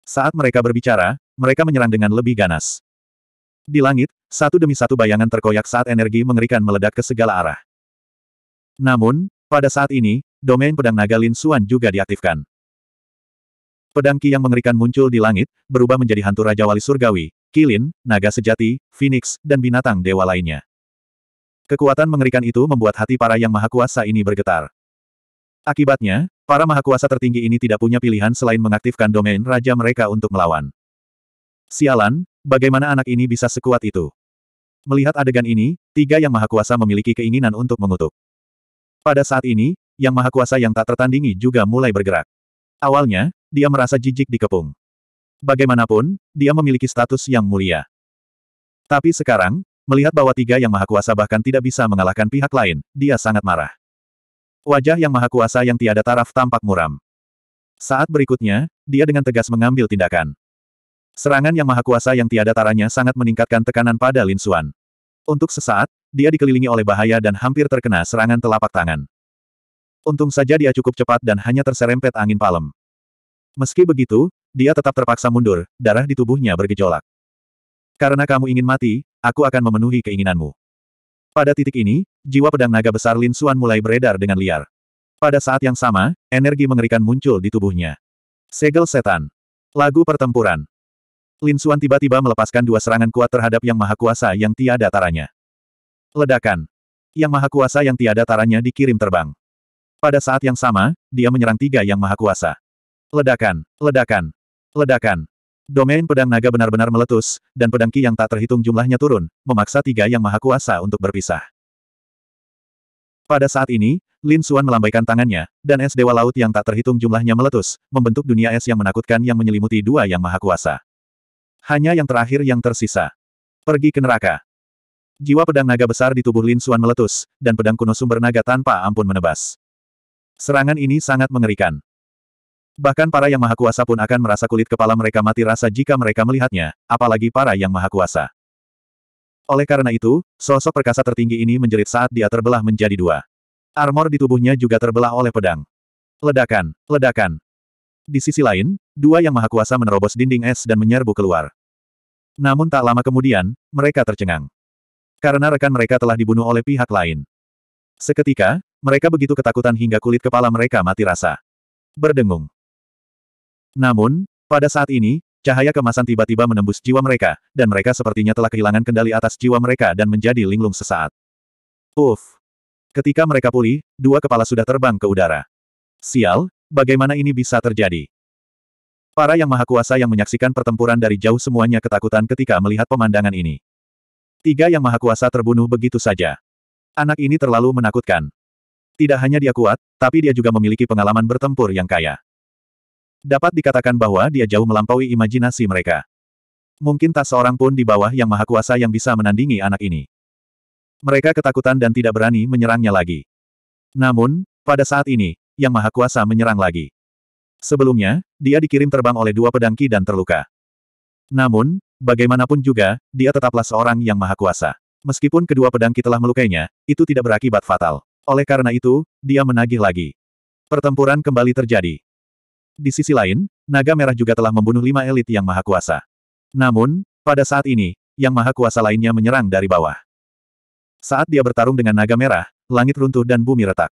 Saat mereka berbicara, mereka menyerang dengan lebih ganas. Di langit, satu demi satu bayangan terkoyak saat energi mengerikan meledak ke segala arah. Namun, pada saat ini, domain pedang naga Lin Suan juga diaktifkan. Pedang Ki yang mengerikan muncul di langit, berubah menjadi hantu Raja Wali Surgawi, Kilin, Naga Sejati, Phoenix, dan binatang dewa lainnya. Kekuatan mengerikan itu membuat hati para yang maha kuasa ini bergetar. Akibatnya, para maha kuasa tertinggi ini tidak punya pilihan selain mengaktifkan domain raja mereka untuk melawan. Sialan, bagaimana anak ini bisa sekuat itu? Melihat adegan ini, tiga yang maha kuasa memiliki keinginan untuk mengutuk. Pada saat ini, yang maha kuasa yang tak tertandingi juga mulai bergerak. Awalnya, dia merasa jijik dikepung. Bagaimanapun, dia memiliki status yang mulia. Tapi sekarang, melihat bahwa tiga yang maha kuasa bahkan tidak bisa mengalahkan pihak lain, dia sangat marah. Wajah yang maha kuasa yang tiada taraf tampak muram. Saat berikutnya, dia dengan tegas mengambil tindakan. Serangan yang maha kuasa yang tiada taranya sangat meningkatkan tekanan pada Lin Xuan. Untuk sesaat, dia dikelilingi oleh bahaya dan hampir terkena serangan telapak tangan. Untung saja dia cukup cepat dan hanya terserempet angin palem. Meski begitu, dia tetap terpaksa mundur, darah di tubuhnya bergejolak. Karena kamu ingin mati, aku akan memenuhi keinginanmu. Pada titik ini, jiwa pedang naga besar Lin Xuan mulai beredar dengan liar. Pada saat yang sama, energi mengerikan muncul di tubuhnya. Segel setan. Lagu pertempuran. Lin Xuan tiba-tiba melepaskan dua serangan kuat terhadap Yang Maha Kuasa yang tiada taranya. Ledakan. Yang Maha Kuasa yang tiada taranya dikirim terbang. Pada saat yang sama, dia menyerang tiga Yang Maha Kuasa. Ledakan, ledakan, ledakan. Domain pedang naga benar-benar meletus, dan pedang ki yang tak terhitung jumlahnya turun, memaksa tiga yang maha kuasa untuk berpisah. Pada saat ini, Lin Xuan melambaikan tangannya, dan es dewa laut yang tak terhitung jumlahnya meletus, membentuk dunia es yang menakutkan yang menyelimuti dua yang maha kuasa. Hanya yang terakhir yang tersisa. Pergi ke neraka. Jiwa pedang naga besar di tubuh Lin Xuan meletus, dan pedang kuno sumber naga tanpa ampun menebas. Serangan ini sangat mengerikan. Bahkan para yang maha kuasa pun akan merasa kulit kepala mereka mati rasa jika mereka melihatnya, apalagi para yang maha kuasa. Oleh karena itu, sosok perkasa tertinggi ini menjerit saat dia terbelah menjadi dua. Armor di tubuhnya juga terbelah oleh pedang. Ledakan, ledakan. Di sisi lain, dua yang maha kuasa menerobos dinding es dan menyerbu keluar. Namun tak lama kemudian, mereka tercengang. Karena rekan mereka telah dibunuh oleh pihak lain. Seketika, mereka begitu ketakutan hingga kulit kepala mereka mati rasa. Berdengung. Namun, pada saat ini, cahaya kemasan tiba-tiba menembus jiwa mereka, dan mereka sepertinya telah kehilangan kendali atas jiwa mereka dan menjadi linglung sesaat. Uff! Ketika mereka pulih, dua kepala sudah terbang ke udara. Sial, bagaimana ini bisa terjadi? Para yang maha kuasa yang menyaksikan pertempuran dari jauh semuanya ketakutan ketika melihat pemandangan ini. Tiga yang maha kuasa terbunuh begitu saja. Anak ini terlalu menakutkan. Tidak hanya dia kuat, tapi dia juga memiliki pengalaman bertempur yang kaya. Dapat dikatakan bahwa dia jauh melampaui imajinasi mereka. Mungkin tak seorang pun di bawah yang maha kuasa yang bisa menandingi anak ini. Mereka ketakutan dan tidak berani menyerangnya lagi. Namun, pada saat ini, yang maha kuasa menyerang lagi. Sebelumnya, dia dikirim terbang oleh dua pedangki dan terluka. Namun, bagaimanapun juga, dia tetaplah seorang yang maha kuasa. Meskipun kedua pedangki telah melukainya, itu tidak berakibat fatal. Oleh karena itu, dia menagih lagi. Pertempuran kembali terjadi. Di sisi lain, naga merah juga telah membunuh lima elit yang maha kuasa. Namun, pada saat ini, yang maha kuasa lainnya menyerang dari bawah. Saat dia bertarung dengan naga merah, langit runtuh dan bumi retak.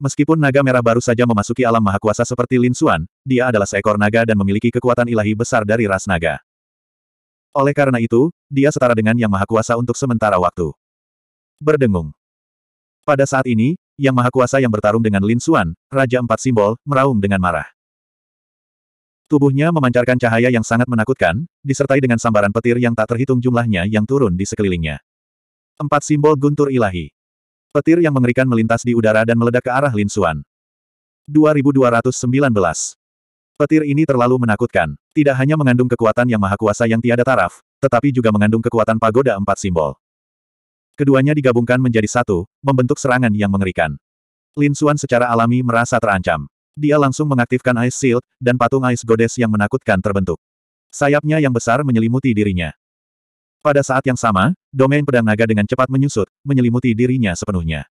Meskipun naga merah baru saja memasuki alam maha kuasa seperti Lin Xuan, dia adalah seekor naga dan memiliki kekuatan ilahi besar dari ras naga. Oleh karena itu, dia setara dengan yang maha kuasa untuk sementara waktu. Berdengung. Pada saat ini, yang maha kuasa yang bertarung dengan Lin Xuan, Raja Empat Simbol, meraung dengan marah. Tubuhnya memancarkan cahaya yang sangat menakutkan, disertai dengan sambaran petir yang tak terhitung jumlahnya yang turun di sekelilingnya. Empat simbol guntur ilahi. Petir yang mengerikan melintas di udara dan meledak ke arah Lin Xuan. 2219. Petir ini terlalu menakutkan. Tidak hanya mengandung kekuatan yang maha kuasa yang tiada taraf, tetapi juga mengandung kekuatan pagoda empat simbol. Keduanya digabungkan menjadi satu, membentuk serangan yang mengerikan. Lin Xuan secara alami merasa terancam. Dia langsung mengaktifkan Ice Shield, dan patung Ice Goddess yang menakutkan terbentuk. Sayapnya yang besar menyelimuti dirinya. Pada saat yang sama, domain pedang naga dengan cepat menyusut, menyelimuti dirinya sepenuhnya.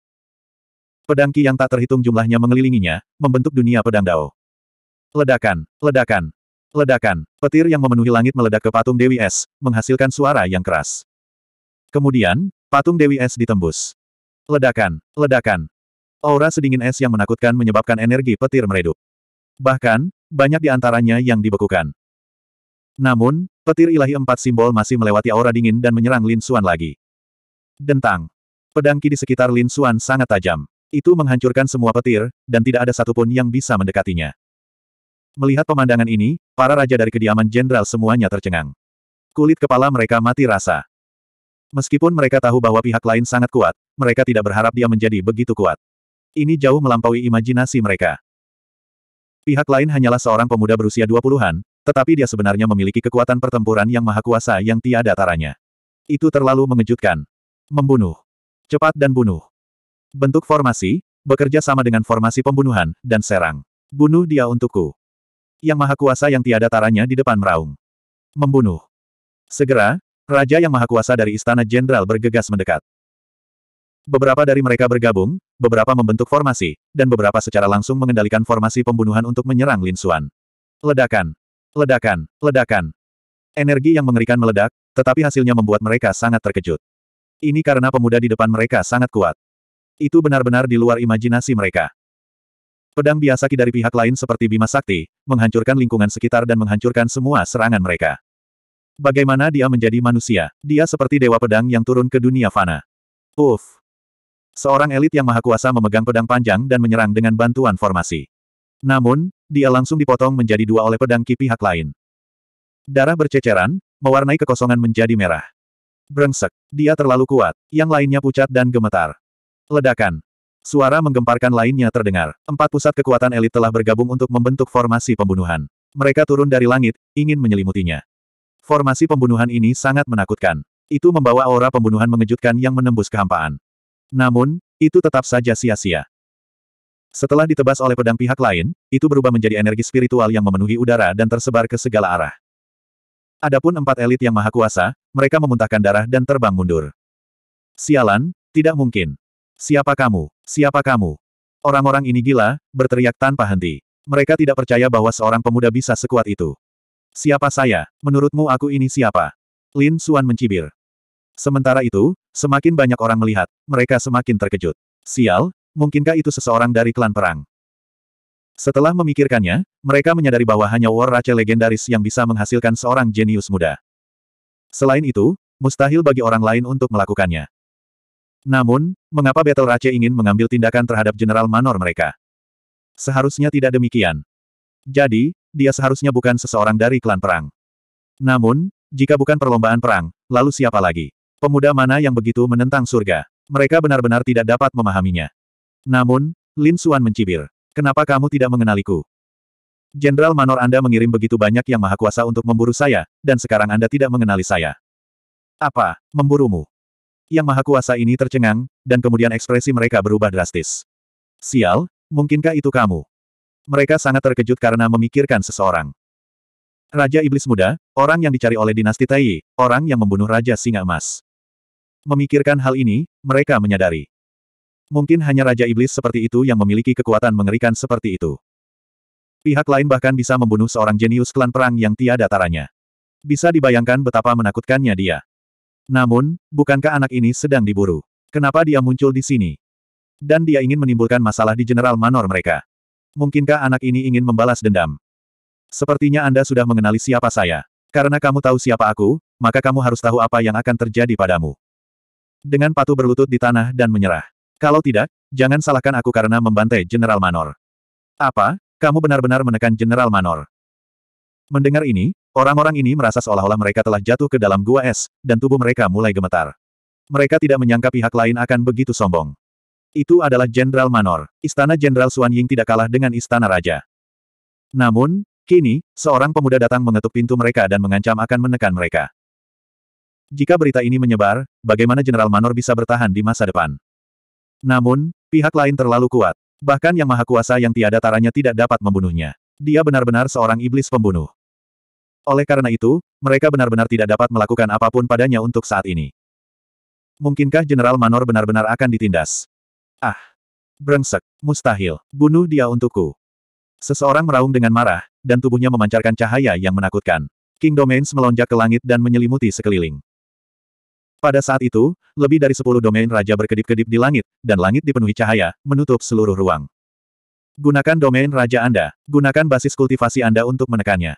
Pedang Ki yang tak terhitung jumlahnya mengelilinginya, membentuk dunia pedang Dao. Ledakan, ledakan, ledakan, petir yang memenuhi langit meledak ke patung Dewi Es, menghasilkan suara yang keras. Kemudian, Patung Dewi Es ditembus. Ledakan, ledakan. Aura sedingin es yang menakutkan menyebabkan energi petir meredup. Bahkan, banyak di antaranya yang dibekukan. Namun, petir ilahi empat simbol masih melewati aura dingin dan menyerang Lin Xuan lagi. Dentang. Pedang ki di sekitar Lin Xuan sangat tajam. Itu menghancurkan semua petir, dan tidak ada satupun yang bisa mendekatinya. Melihat pemandangan ini, para raja dari kediaman jenderal semuanya tercengang. Kulit kepala mereka mati rasa. Meskipun mereka tahu bahwa pihak lain sangat kuat, mereka tidak berharap dia menjadi begitu kuat. Ini jauh melampaui imajinasi mereka. Pihak lain hanyalah seorang pemuda berusia 20-an, tetapi dia sebenarnya memiliki kekuatan pertempuran yang maha kuasa yang tiada taranya. Itu terlalu mengejutkan. Membunuh. Cepat dan bunuh. Bentuk formasi, bekerja sama dengan formasi pembunuhan, dan serang. Bunuh dia untukku. Yang maha kuasa yang tiada taranya di depan meraung. Membunuh. Segera, Raja yang maha kuasa dari istana jenderal bergegas mendekat. Beberapa dari mereka bergabung, beberapa membentuk formasi, dan beberapa secara langsung mengendalikan formasi pembunuhan untuk menyerang Lin Xuan. Ledakan, ledakan, ledakan. Energi yang mengerikan meledak, tetapi hasilnya membuat mereka sangat terkejut. Ini karena pemuda di depan mereka sangat kuat. Itu benar-benar di luar imajinasi mereka. Pedang biasa dari pihak lain seperti Bima Sakti, menghancurkan lingkungan sekitar dan menghancurkan semua serangan mereka. Bagaimana dia menjadi manusia? Dia seperti dewa pedang yang turun ke dunia fana. Uff. Seorang elit yang maha kuasa memegang pedang panjang dan menyerang dengan bantuan formasi. Namun, dia langsung dipotong menjadi dua oleh pedang ki pihak lain. Darah berceceran, mewarnai kekosongan menjadi merah. Brengsek, dia terlalu kuat, yang lainnya pucat dan gemetar. Ledakan. Suara menggemparkan lainnya terdengar. Empat pusat kekuatan elit telah bergabung untuk membentuk formasi pembunuhan. Mereka turun dari langit, ingin menyelimutinya. Formasi pembunuhan ini sangat menakutkan. Itu membawa aura pembunuhan mengejutkan yang menembus kehampaan. Namun, itu tetap saja sia-sia. Setelah ditebas oleh pedang pihak lain, itu berubah menjadi energi spiritual yang memenuhi udara dan tersebar ke segala arah. Adapun empat elit yang maha kuasa, mereka memuntahkan darah dan terbang mundur. Sialan, tidak mungkin. Siapa kamu? Siapa kamu? Orang-orang ini gila, berteriak tanpa henti. Mereka tidak percaya bahwa seorang pemuda bisa sekuat itu. Siapa saya? Menurutmu aku ini siapa? Lin Suan mencibir. Sementara itu, semakin banyak orang melihat, mereka semakin terkejut. Sial, mungkinkah itu seseorang dari klan perang? Setelah memikirkannya, mereka menyadari bahwa hanya War Rache legendaris yang bisa menghasilkan seorang jenius muda. Selain itu, mustahil bagi orang lain untuk melakukannya. Namun, mengapa Battle Rache ingin mengambil tindakan terhadap General Manor mereka? Seharusnya tidak demikian. Jadi, dia seharusnya bukan seseorang dari klan perang. Namun, jika bukan perlombaan perang, lalu siapa lagi? Pemuda mana yang begitu menentang surga? Mereka benar-benar tidak dapat memahaminya. Namun, Lin Suan mencibir. Kenapa kamu tidak mengenaliku? Jenderal Manor Anda mengirim begitu banyak yang maha kuasa untuk memburu saya, dan sekarang Anda tidak mengenali saya. Apa, memburumu? Yang maha kuasa ini tercengang, dan kemudian ekspresi mereka berubah drastis. Sial, mungkinkah itu kamu? Mereka sangat terkejut karena memikirkan seseorang. Raja Iblis Muda, orang yang dicari oleh dinasti Tai, orang yang membunuh Raja Singa Emas. Memikirkan hal ini, mereka menyadari. Mungkin hanya Raja Iblis seperti itu yang memiliki kekuatan mengerikan seperti itu. Pihak lain bahkan bisa membunuh seorang jenius klan perang yang tiada taranya. Bisa dibayangkan betapa menakutkannya dia. Namun, bukankah anak ini sedang diburu? Kenapa dia muncul di sini? Dan dia ingin menimbulkan masalah di General Manor mereka. Mungkinkah anak ini ingin membalas dendam? Sepertinya Anda sudah mengenali siapa saya. Karena kamu tahu siapa aku, maka kamu harus tahu apa yang akan terjadi padamu. Dengan patuh berlutut di tanah dan menyerah. Kalau tidak, jangan salahkan aku karena membantai Jenderal Manor. Apa? Kamu benar-benar menekan Jenderal Manor. Mendengar ini, orang-orang ini merasa seolah-olah mereka telah jatuh ke dalam gua es, dan tubuh mereka mulai gemetar. Mereka tidak menyangka pihak lain akan begitu sombong. Itu adalah Jenderal Manor. Istana Jenderal Suan Ying tidak kalah dengan Istana Raja. Namun, kini, seorang pemuda datang mengetuk pintu mereka dan mengancam akan menekan mereka. Jika berita ini menyebar, bagaimana Jenderal Manor bisa bertahan di masa depan? Namun, pihak lain terlalu kuat. Bahkan yang maha kuasa yang tiada taranya tidak dapat membunuhnya. Dia benar-benar seorang iblis pembunuh. Oleh karena itu, mereka benar-benar tidak dapat melakukan apapun padanya untuk saat ini. Mungkinkah Jenderal Manor benar-benar akan ditindas? Ah! Brengsek! Mustahil! Bunuh dia untukku! Seseorang meraung dengan marah, dan tubuhnya memancarkan cahaya yang menakutkan. King Domains melonjak ke langit dan menyelimuti sekeliling. Pada saat itu, lebih dari sepuluh domain raja berkedip-kedip di langit, dan langit dipenuhi cahaya, menutup seluruh ruang. Gunakan domain raja Anda, gunakan basis kultivasi Anda untuk menekannya.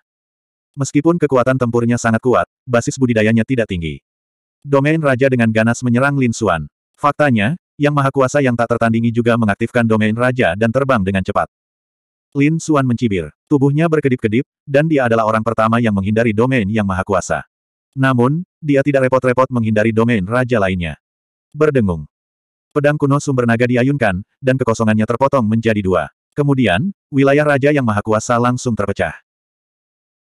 Meskipun kekuatan tempurnya sangat kuat, basis budidayanya tidak tinggi. Domain raja dengan ganas menyerang Lin Xuan. Faktanya, yang Maha Kuasa yang tak tertandingi juga mengaktifkan domain raja dan terbang dengan cepat. Lin Suan mencibir. Tubuhnya berkedip-kedip, dan dia adalah orang pertama yang menghindari domain yang maha kuasa. Namun, dia tidak repot-repot menghindari domain raja lainnya. Berdengung. Pedang kuno sumber naga diayunkan, dan kekosongannya terpotong menjadi dua. Kemudian, wilayah raja yang maha kuasa langsung terpecah.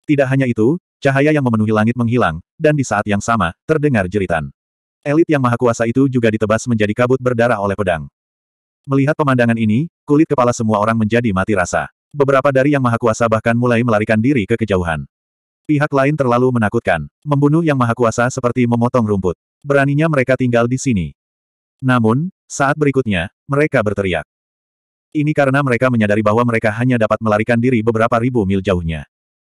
Tidak hanya itu, cahaya yang memenuhi langit menghilang, dan di saat yang sama, terdengar jeritan. Elit yang maha kuasa itu juga ditebas menjadi kabut berdarah oleh pedang. Melihat pemandangan ini, kulit kepala semua orang menjadi mati rasa. Beberapa dari yang maha kuasa bahkan mulai melarikan diri ke kejauhan. Pihak lain terlalu menakutkan. Membunuh yang maha kuasa seperti memotong rumput. Beraninya mereka tinggal di sini. Namun, saat berikutnya, mereka berteriak. Ini karena mereka menyadari bahwa mereka hanya dapat melarikan diri beberapa ribu mil jauhnya.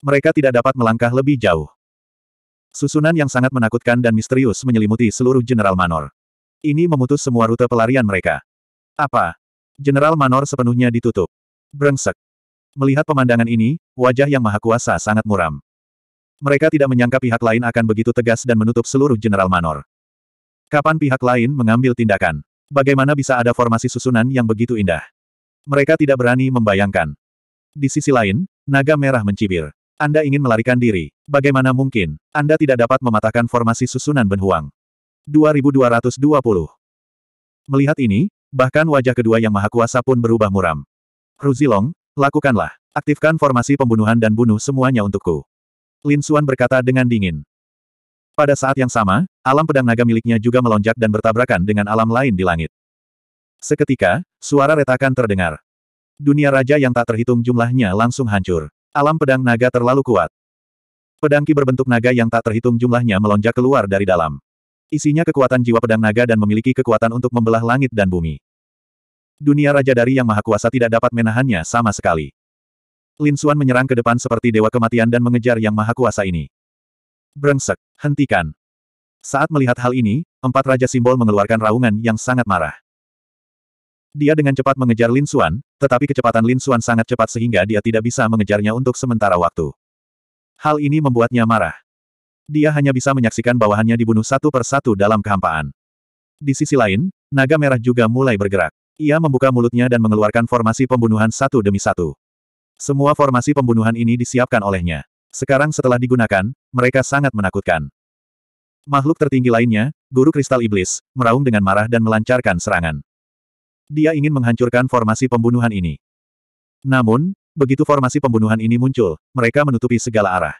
Mereka tidak dapat melangkah lebih jauh. Susunan yang sangat menakutkan dan misterius menyelimuti seluruh General Manor. Ini memutus semua rute pelarian mereka. Apa? General Manor sepenuhnya ditutup. Brengsek. Melihat pemandangan ini, wajah yang maha kuasa sangat muram. Mereka tidak menyangka pihak lain akan begitu tegas dan menutup seluruh General Manor. Kapan pihak lain mengambil tindakan? Bagaimana bisa ada formasi susunan yang begitu indah? Mereka tidak berani membayangkan. Di sisi lain, naga merah mencibir. Anda ingin melarikan diri. Bagaimana mungkin? Anda tidak dapat mematahkan formasi susunan benhuang. 2220. Melihat ini, bahkan wajah kedua yang maha kuasa pun berubah muram. Ruzilong, lakukanlah. Aktifkan formasi pembunuhan dan bunuh semuanya untukku. Lin Xuan berkata dengan dingin. Pada saat yang sama, alam pedang naga miliknya juga melonjak dan bertabrakan dengan alam lain di langit. Seketika, suara retakan terdengar. Dunia raja yang tak terhitung jumlahnya langsung hancur. Alam pedang naga terlalu kuat. Pedang ki berbentuk naga yang tak terhitung jumlahnya melonjak keluar dari dalam. Isinya kekuatan jiwa pedang naga dan memiliki kekuatan untuk membelah langit dan bumi. Dunia Raja dari Yang Maha Kuasa tidak dapat menahannya sama sekali. Lin Suan menyerang ke depan seperti dewa kematian dan mengejar Yang Maha Kuasa ini. Brengsek, hentikan. Saat melihat hal ini, empat raja simbol mengeluarkan raungan yang sangat marah. Dia dengan cepat mengejar Lin Xuan, tetapi kecepatan Lin Xuan sangat cepat sehingga dia tidak bisa mengejarnya untuk sementara waktu. Hal ini membuatnya marah. Dia hanya bisa menyaksikan bawahannya dibunuh satu per satu dalam kehampaan. Di sisi lain, naga merah juga mulai bergerak. Ia membuka mulutnya dan mengeluarkan formasi pembunuhan satu demi satu. Semua formasi pembunuhan ini disiapkan olehnya. Sekarang setelah digunakan, mereka sangat menakutkan. Makhluk tertinggi lainnya, Guru Kristal Iblis, meraung dengan marah dan melancarkan serangan. Dia ingin menghancurkan formasi pembunuhan ini. Namun, begitu formasi pembunuhan ini muncul, mereka menutupi segala arah.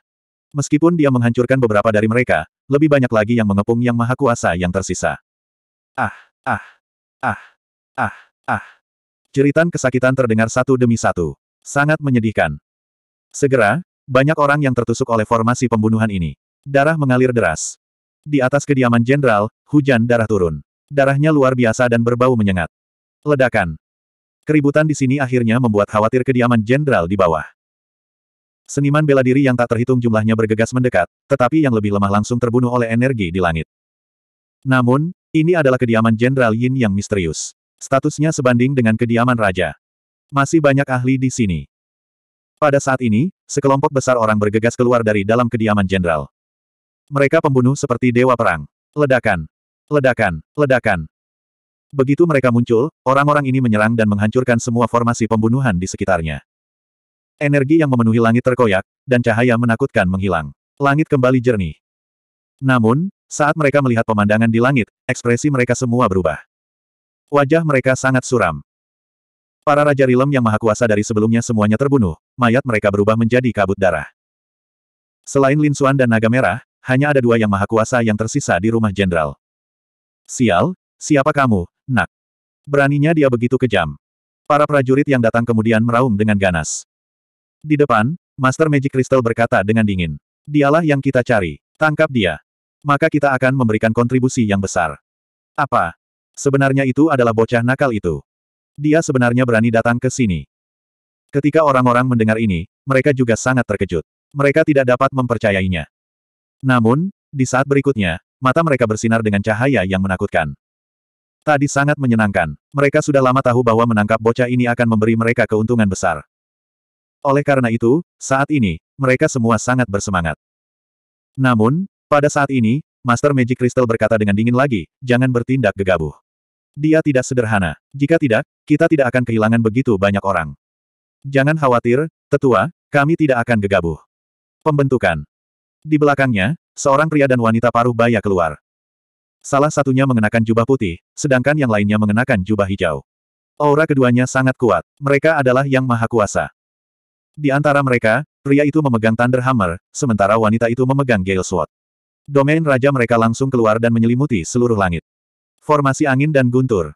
Meskipun dia menghancurkan beberapa dari mereka, lebih banyak lagi yang mengepung yang maha kuasa yang tersisa. Ah, ah, ah, ah, ah. Jeritan kesakitan terdengar satu demi satu. Sangat menyedihkan. Segera, banyak orang yang tertusuk oleh formasi pembunuhan ini. Darah mengalir deras. Di atas kediaman jenderal, hujan darah turun. Darahnya luar biasa dan berbau menyengat. Ledakan. Keributan di sini akhirnya membuat khawatir kediaman jenderal di bawah. Seniman bela diri yang tak terhitung jumlahnya bergegas mendekat, tetapi yang lebih lemah langsung terbunuh oleh energi di langit. Namun, ini adalah kediaman Jenderal Yin yang misterius. Statusnya sebanding dengan kediaman raja. Masih banyak ahli di sini. Pada saat ini, sekelompok besar orang bergegas keluar dari dalam kediaman jenderal. Mereka pembunuh seperti dewa perang. Ledakan. Ledakan. Ledakan. Begitu mereka muncul, orang-orang ini menyerang dan menghancurkan semua formasi pembunuhan di sekitarnya. Energi yang memenuhi langit terkoyak, dan cahaya menakutkan menghilang. Langit kembali jernih. Namun, saat mereka melihat pemandangan di langit, ekspresi mereka semua berubah. Wajah mereka sangat suram. Para Raja Rilem yang maha kuasa dari sebelumnya semuanya terbunuh, mayat mereka berubah menjadi kabut darah. Selain Lin Suan dan Naga Merah, hanya ada dua yang maha kuasa yang tersisa di rumah jenderal. Sial, siapa kamu, Nak. Beraninya dia begitu kejam. Para prajurit yang datang kemudian meraung dengan ganas. Di depan, Master Magic Crystal berkata dengan dingin. Dialah yang kita cari. Tangkap dia. Maka kita akan memberikan kontribusi yang besar. Apa? Sebenarnya itu adalah bocah nakal itu. Dia sebenarnya berani datang ke sini. Ketika orang-orang mendengar ini, mereka juga sangat terkejut. Mereka tidak dapat mempercayainya. Namun, di saat berikutnya, mata mereka bersinar dengan cahaya yang menakutkan. Tadi sangat menyenangkan. Mereka sudah lama tahu bahwa menangkap bocah ini akan memberi mereka keuntungan besar. Oleh karena itu, saat ini, mereka semua sangat bersemangat. Namun, pada saat ini, Master Magic Crystal berkata dengan dingin lagi, jangan bertindak gegabah. Dia tidak sederhana. Jika tidak, kita tidak akan kehilangan begitu banyak orang. Jangan khawatir, tetua, kami tidak akan gegabah. Pembentukan. Di belakangnya, seorang pria dan wanita paruh baya keluar. Salah satunya mengenakan jubah putih, sedangkan yang lainnya mengenakan jubah hijau. Aura keduanya sangat kuat. Mereka adalah yang maha kuasa. Di antara mereka, pria itu memegang Thunder Hammer, sementara wanita itu memegang Gale Sword. Domain raja mereka langsung keluar dan menyelimuti seluruh langit. Formasi angin dan guntur.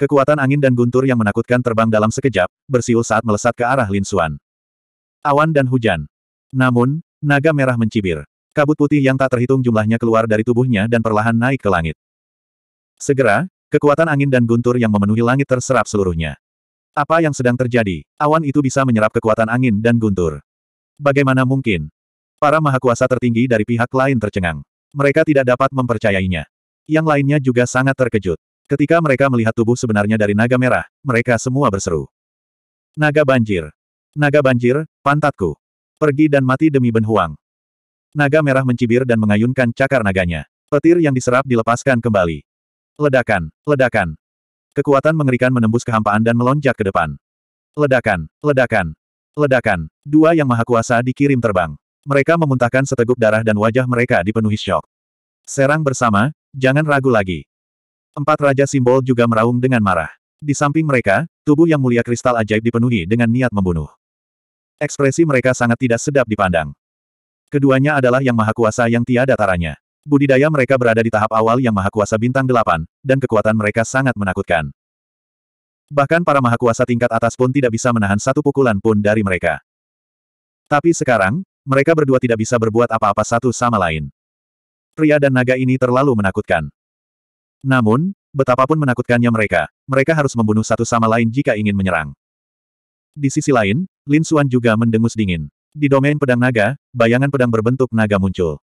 Kekuatan angin dan guntur yang menakutkan terbang dalam sekejap, bersiul saat melesat ke arah Lin Xuan. Awan dan hujan. Namun, naga merah mencibir. Kabut putih yang tak terhitung jumlahnya keluar dari tubuhnya dan perlahan naik ke langit. Segera, kekuatan angin dan guntur yang memenuhi langit terserap seluruhnya. Apa yang sedang terjadi? Awan itu bisa menyerap kekuatan angin dan guntur. Bagaimana mungkin? Para mahakuasa tertinggi dari pihak lain tercengang. Mereka tidak dapat mempercayainya. Yang lainnya juga sangat terkejut. Ketika mereka melihat tubuh sebenarnya dari naga merah, mereka semua berseru. Naga banjir. Naga banjir, pantatku. Pergi dan mati demi Benhuang. Naga merah mencibir dan mengayunkan cakar naganya. Petir yang diserap dilepaskan kembali. Ledakan, ledakan. Kekuatan mengerikan menembus kehampaan dan melonjak ke depan. Ledakan, ledakan, ledakan. Dua yang maha kuasa dikirim terbang. Mereka memuntahkan seteguk darah dan wajah mereka dipenuhi syok. Serang bersama, jangan ragu lagi. Empat raja simbol juga meraung dengan marah. Di samping mereka, tubuh yang mulia kristal ajaib dipenuhi dengan niat membunuh. Ekspresi mereka sangat tidak sedap dipandang. Keduanya adalah yang maha kuasa yang tiada taranya. Budidaya mereka berada di tahap awal yang maha kuasa bintang delapan, dan kekuatan mereka sangat menakutkan. Bahkan para maha kuasa tingkat atas pun tidak bisa menahan satu pukulan pun dari mereka. Tapi sekarang, mereka berdua tidak bisa berbuat apa-apa satu sama lain. Pria dan naga ini terlalu menakutkan. Namun, betapapun menakutkannya mereka, mereka harus membunuh satu sama lain jika ingin menyerang. Di sisi lain, Lin Suan juga mendengus dingin. Di domain pedang naga, bayangan pedang berbentuk naga muncul.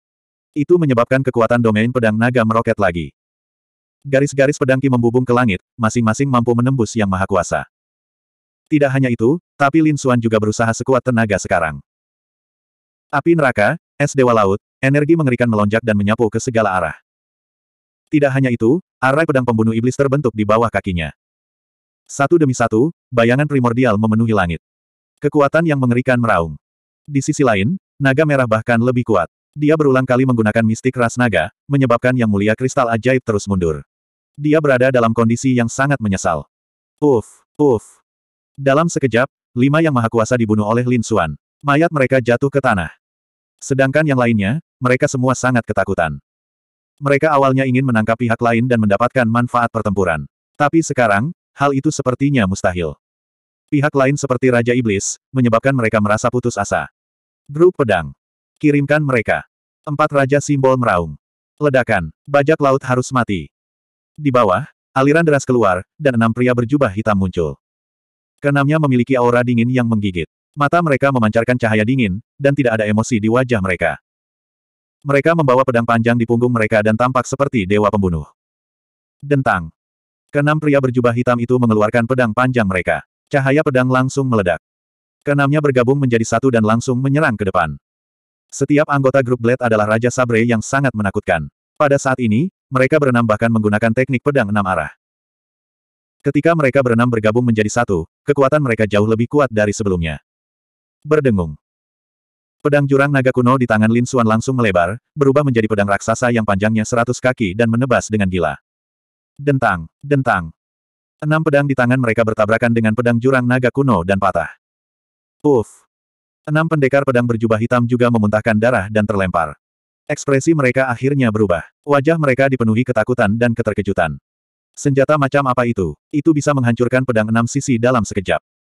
Itu menyebabkan kekuatan domain pedang naga meroket lagi. Garis-garis pedang Ki membubung ke langit, masing-masing mampu menembus yang maha kuasa. Tidak hanya itu, tapi Lin Xuan juga berusaha sekuat tenaga sekarang. Api neraka, es dewa laut, energi mengerikan melonjak dan menyapu ke segala arah. Tidak hanya itu, arai pedang pembunuh iblis terbentuk di bawah kakinya. Satu demi satu, bayangan primordial memenuhi langit. Kekuatan yang mengerikan meraung. Di sisi lain, naga merah bahkan lebih kuat. Dia berulang kali menggunakan mistik ras naga, menyebabkan yang mulia kristal ajaib terus mundur. Dia berada dalam kondisi yang sangat menyesal. Uf, uf. Dalam sekejap, lima yang maha kuasa dibunuh oleh Lin Xuan. Mayat mereka jatuh ke tanah. Sedangkan yang lainnya, mereka semua sangat ketakutan. Mereka awalnya ingin menangkap pihak lain dan mendapatkan manfaat pertempuran. Tapi sekarang, hal itu sepertinya mustahil. Pihak lain seperti Raja Iblis, menyebabkan mereka merasa putus asa. Grup pedang. Kirimkan mereka. Empat raja simbol meraung. Ledakan. Bajak laut harus mati. Di bawah, aliran deras keluar, dan enam pria berjubah hitam muncul. Keenamnya memiliki aura dingin yang menggigit. Mata mereka memancarkan cahaya dingin, dan tidak ada emosi di wajah mereka. Mereka membawa pedang panjang di punggung mereka dan tampak seperti dewa pembunuh. Dentang. Keenam pria berjubah hitam itu mengeluarkan pedang panjang mereka. Cahaya pedang langsung meledak. Keenamnya bergabung menjadi satu dan langsung menyerang ke depan. Setiap anggota grup Blade adalah Raja Sabre yang sangat menakutkan. Pada saat ini, mereka berenam bahkan menggunakan teknik pedang enam arah. Ketika mereka berenam bergabung menjadi satu, kekuatan mereka jauh lebih kuat dari sebelumnya. Berdengung. Pedang jurang naga kuno di tangan Lin Xuan langsung melebar, berubah menjadi pedang raksasa yang panjangnya seratus kaki dan menebas dengan gila. Dentang, dentang. Enam pedang di tangan mereka bertabrakan dengan pedang jurang naga kuno dan patah. Puff. Enam pendekar pedang berjubah hitam juga memuntahkan darah dan terlempar. Ekspresi mereka akhirnya berubah. Wajah mereka dipenuhi ketakutan dan keterkejutan. Senjata macam apa itu? Itu bisa menghancurkan pedang enam sisi dalam sekejap.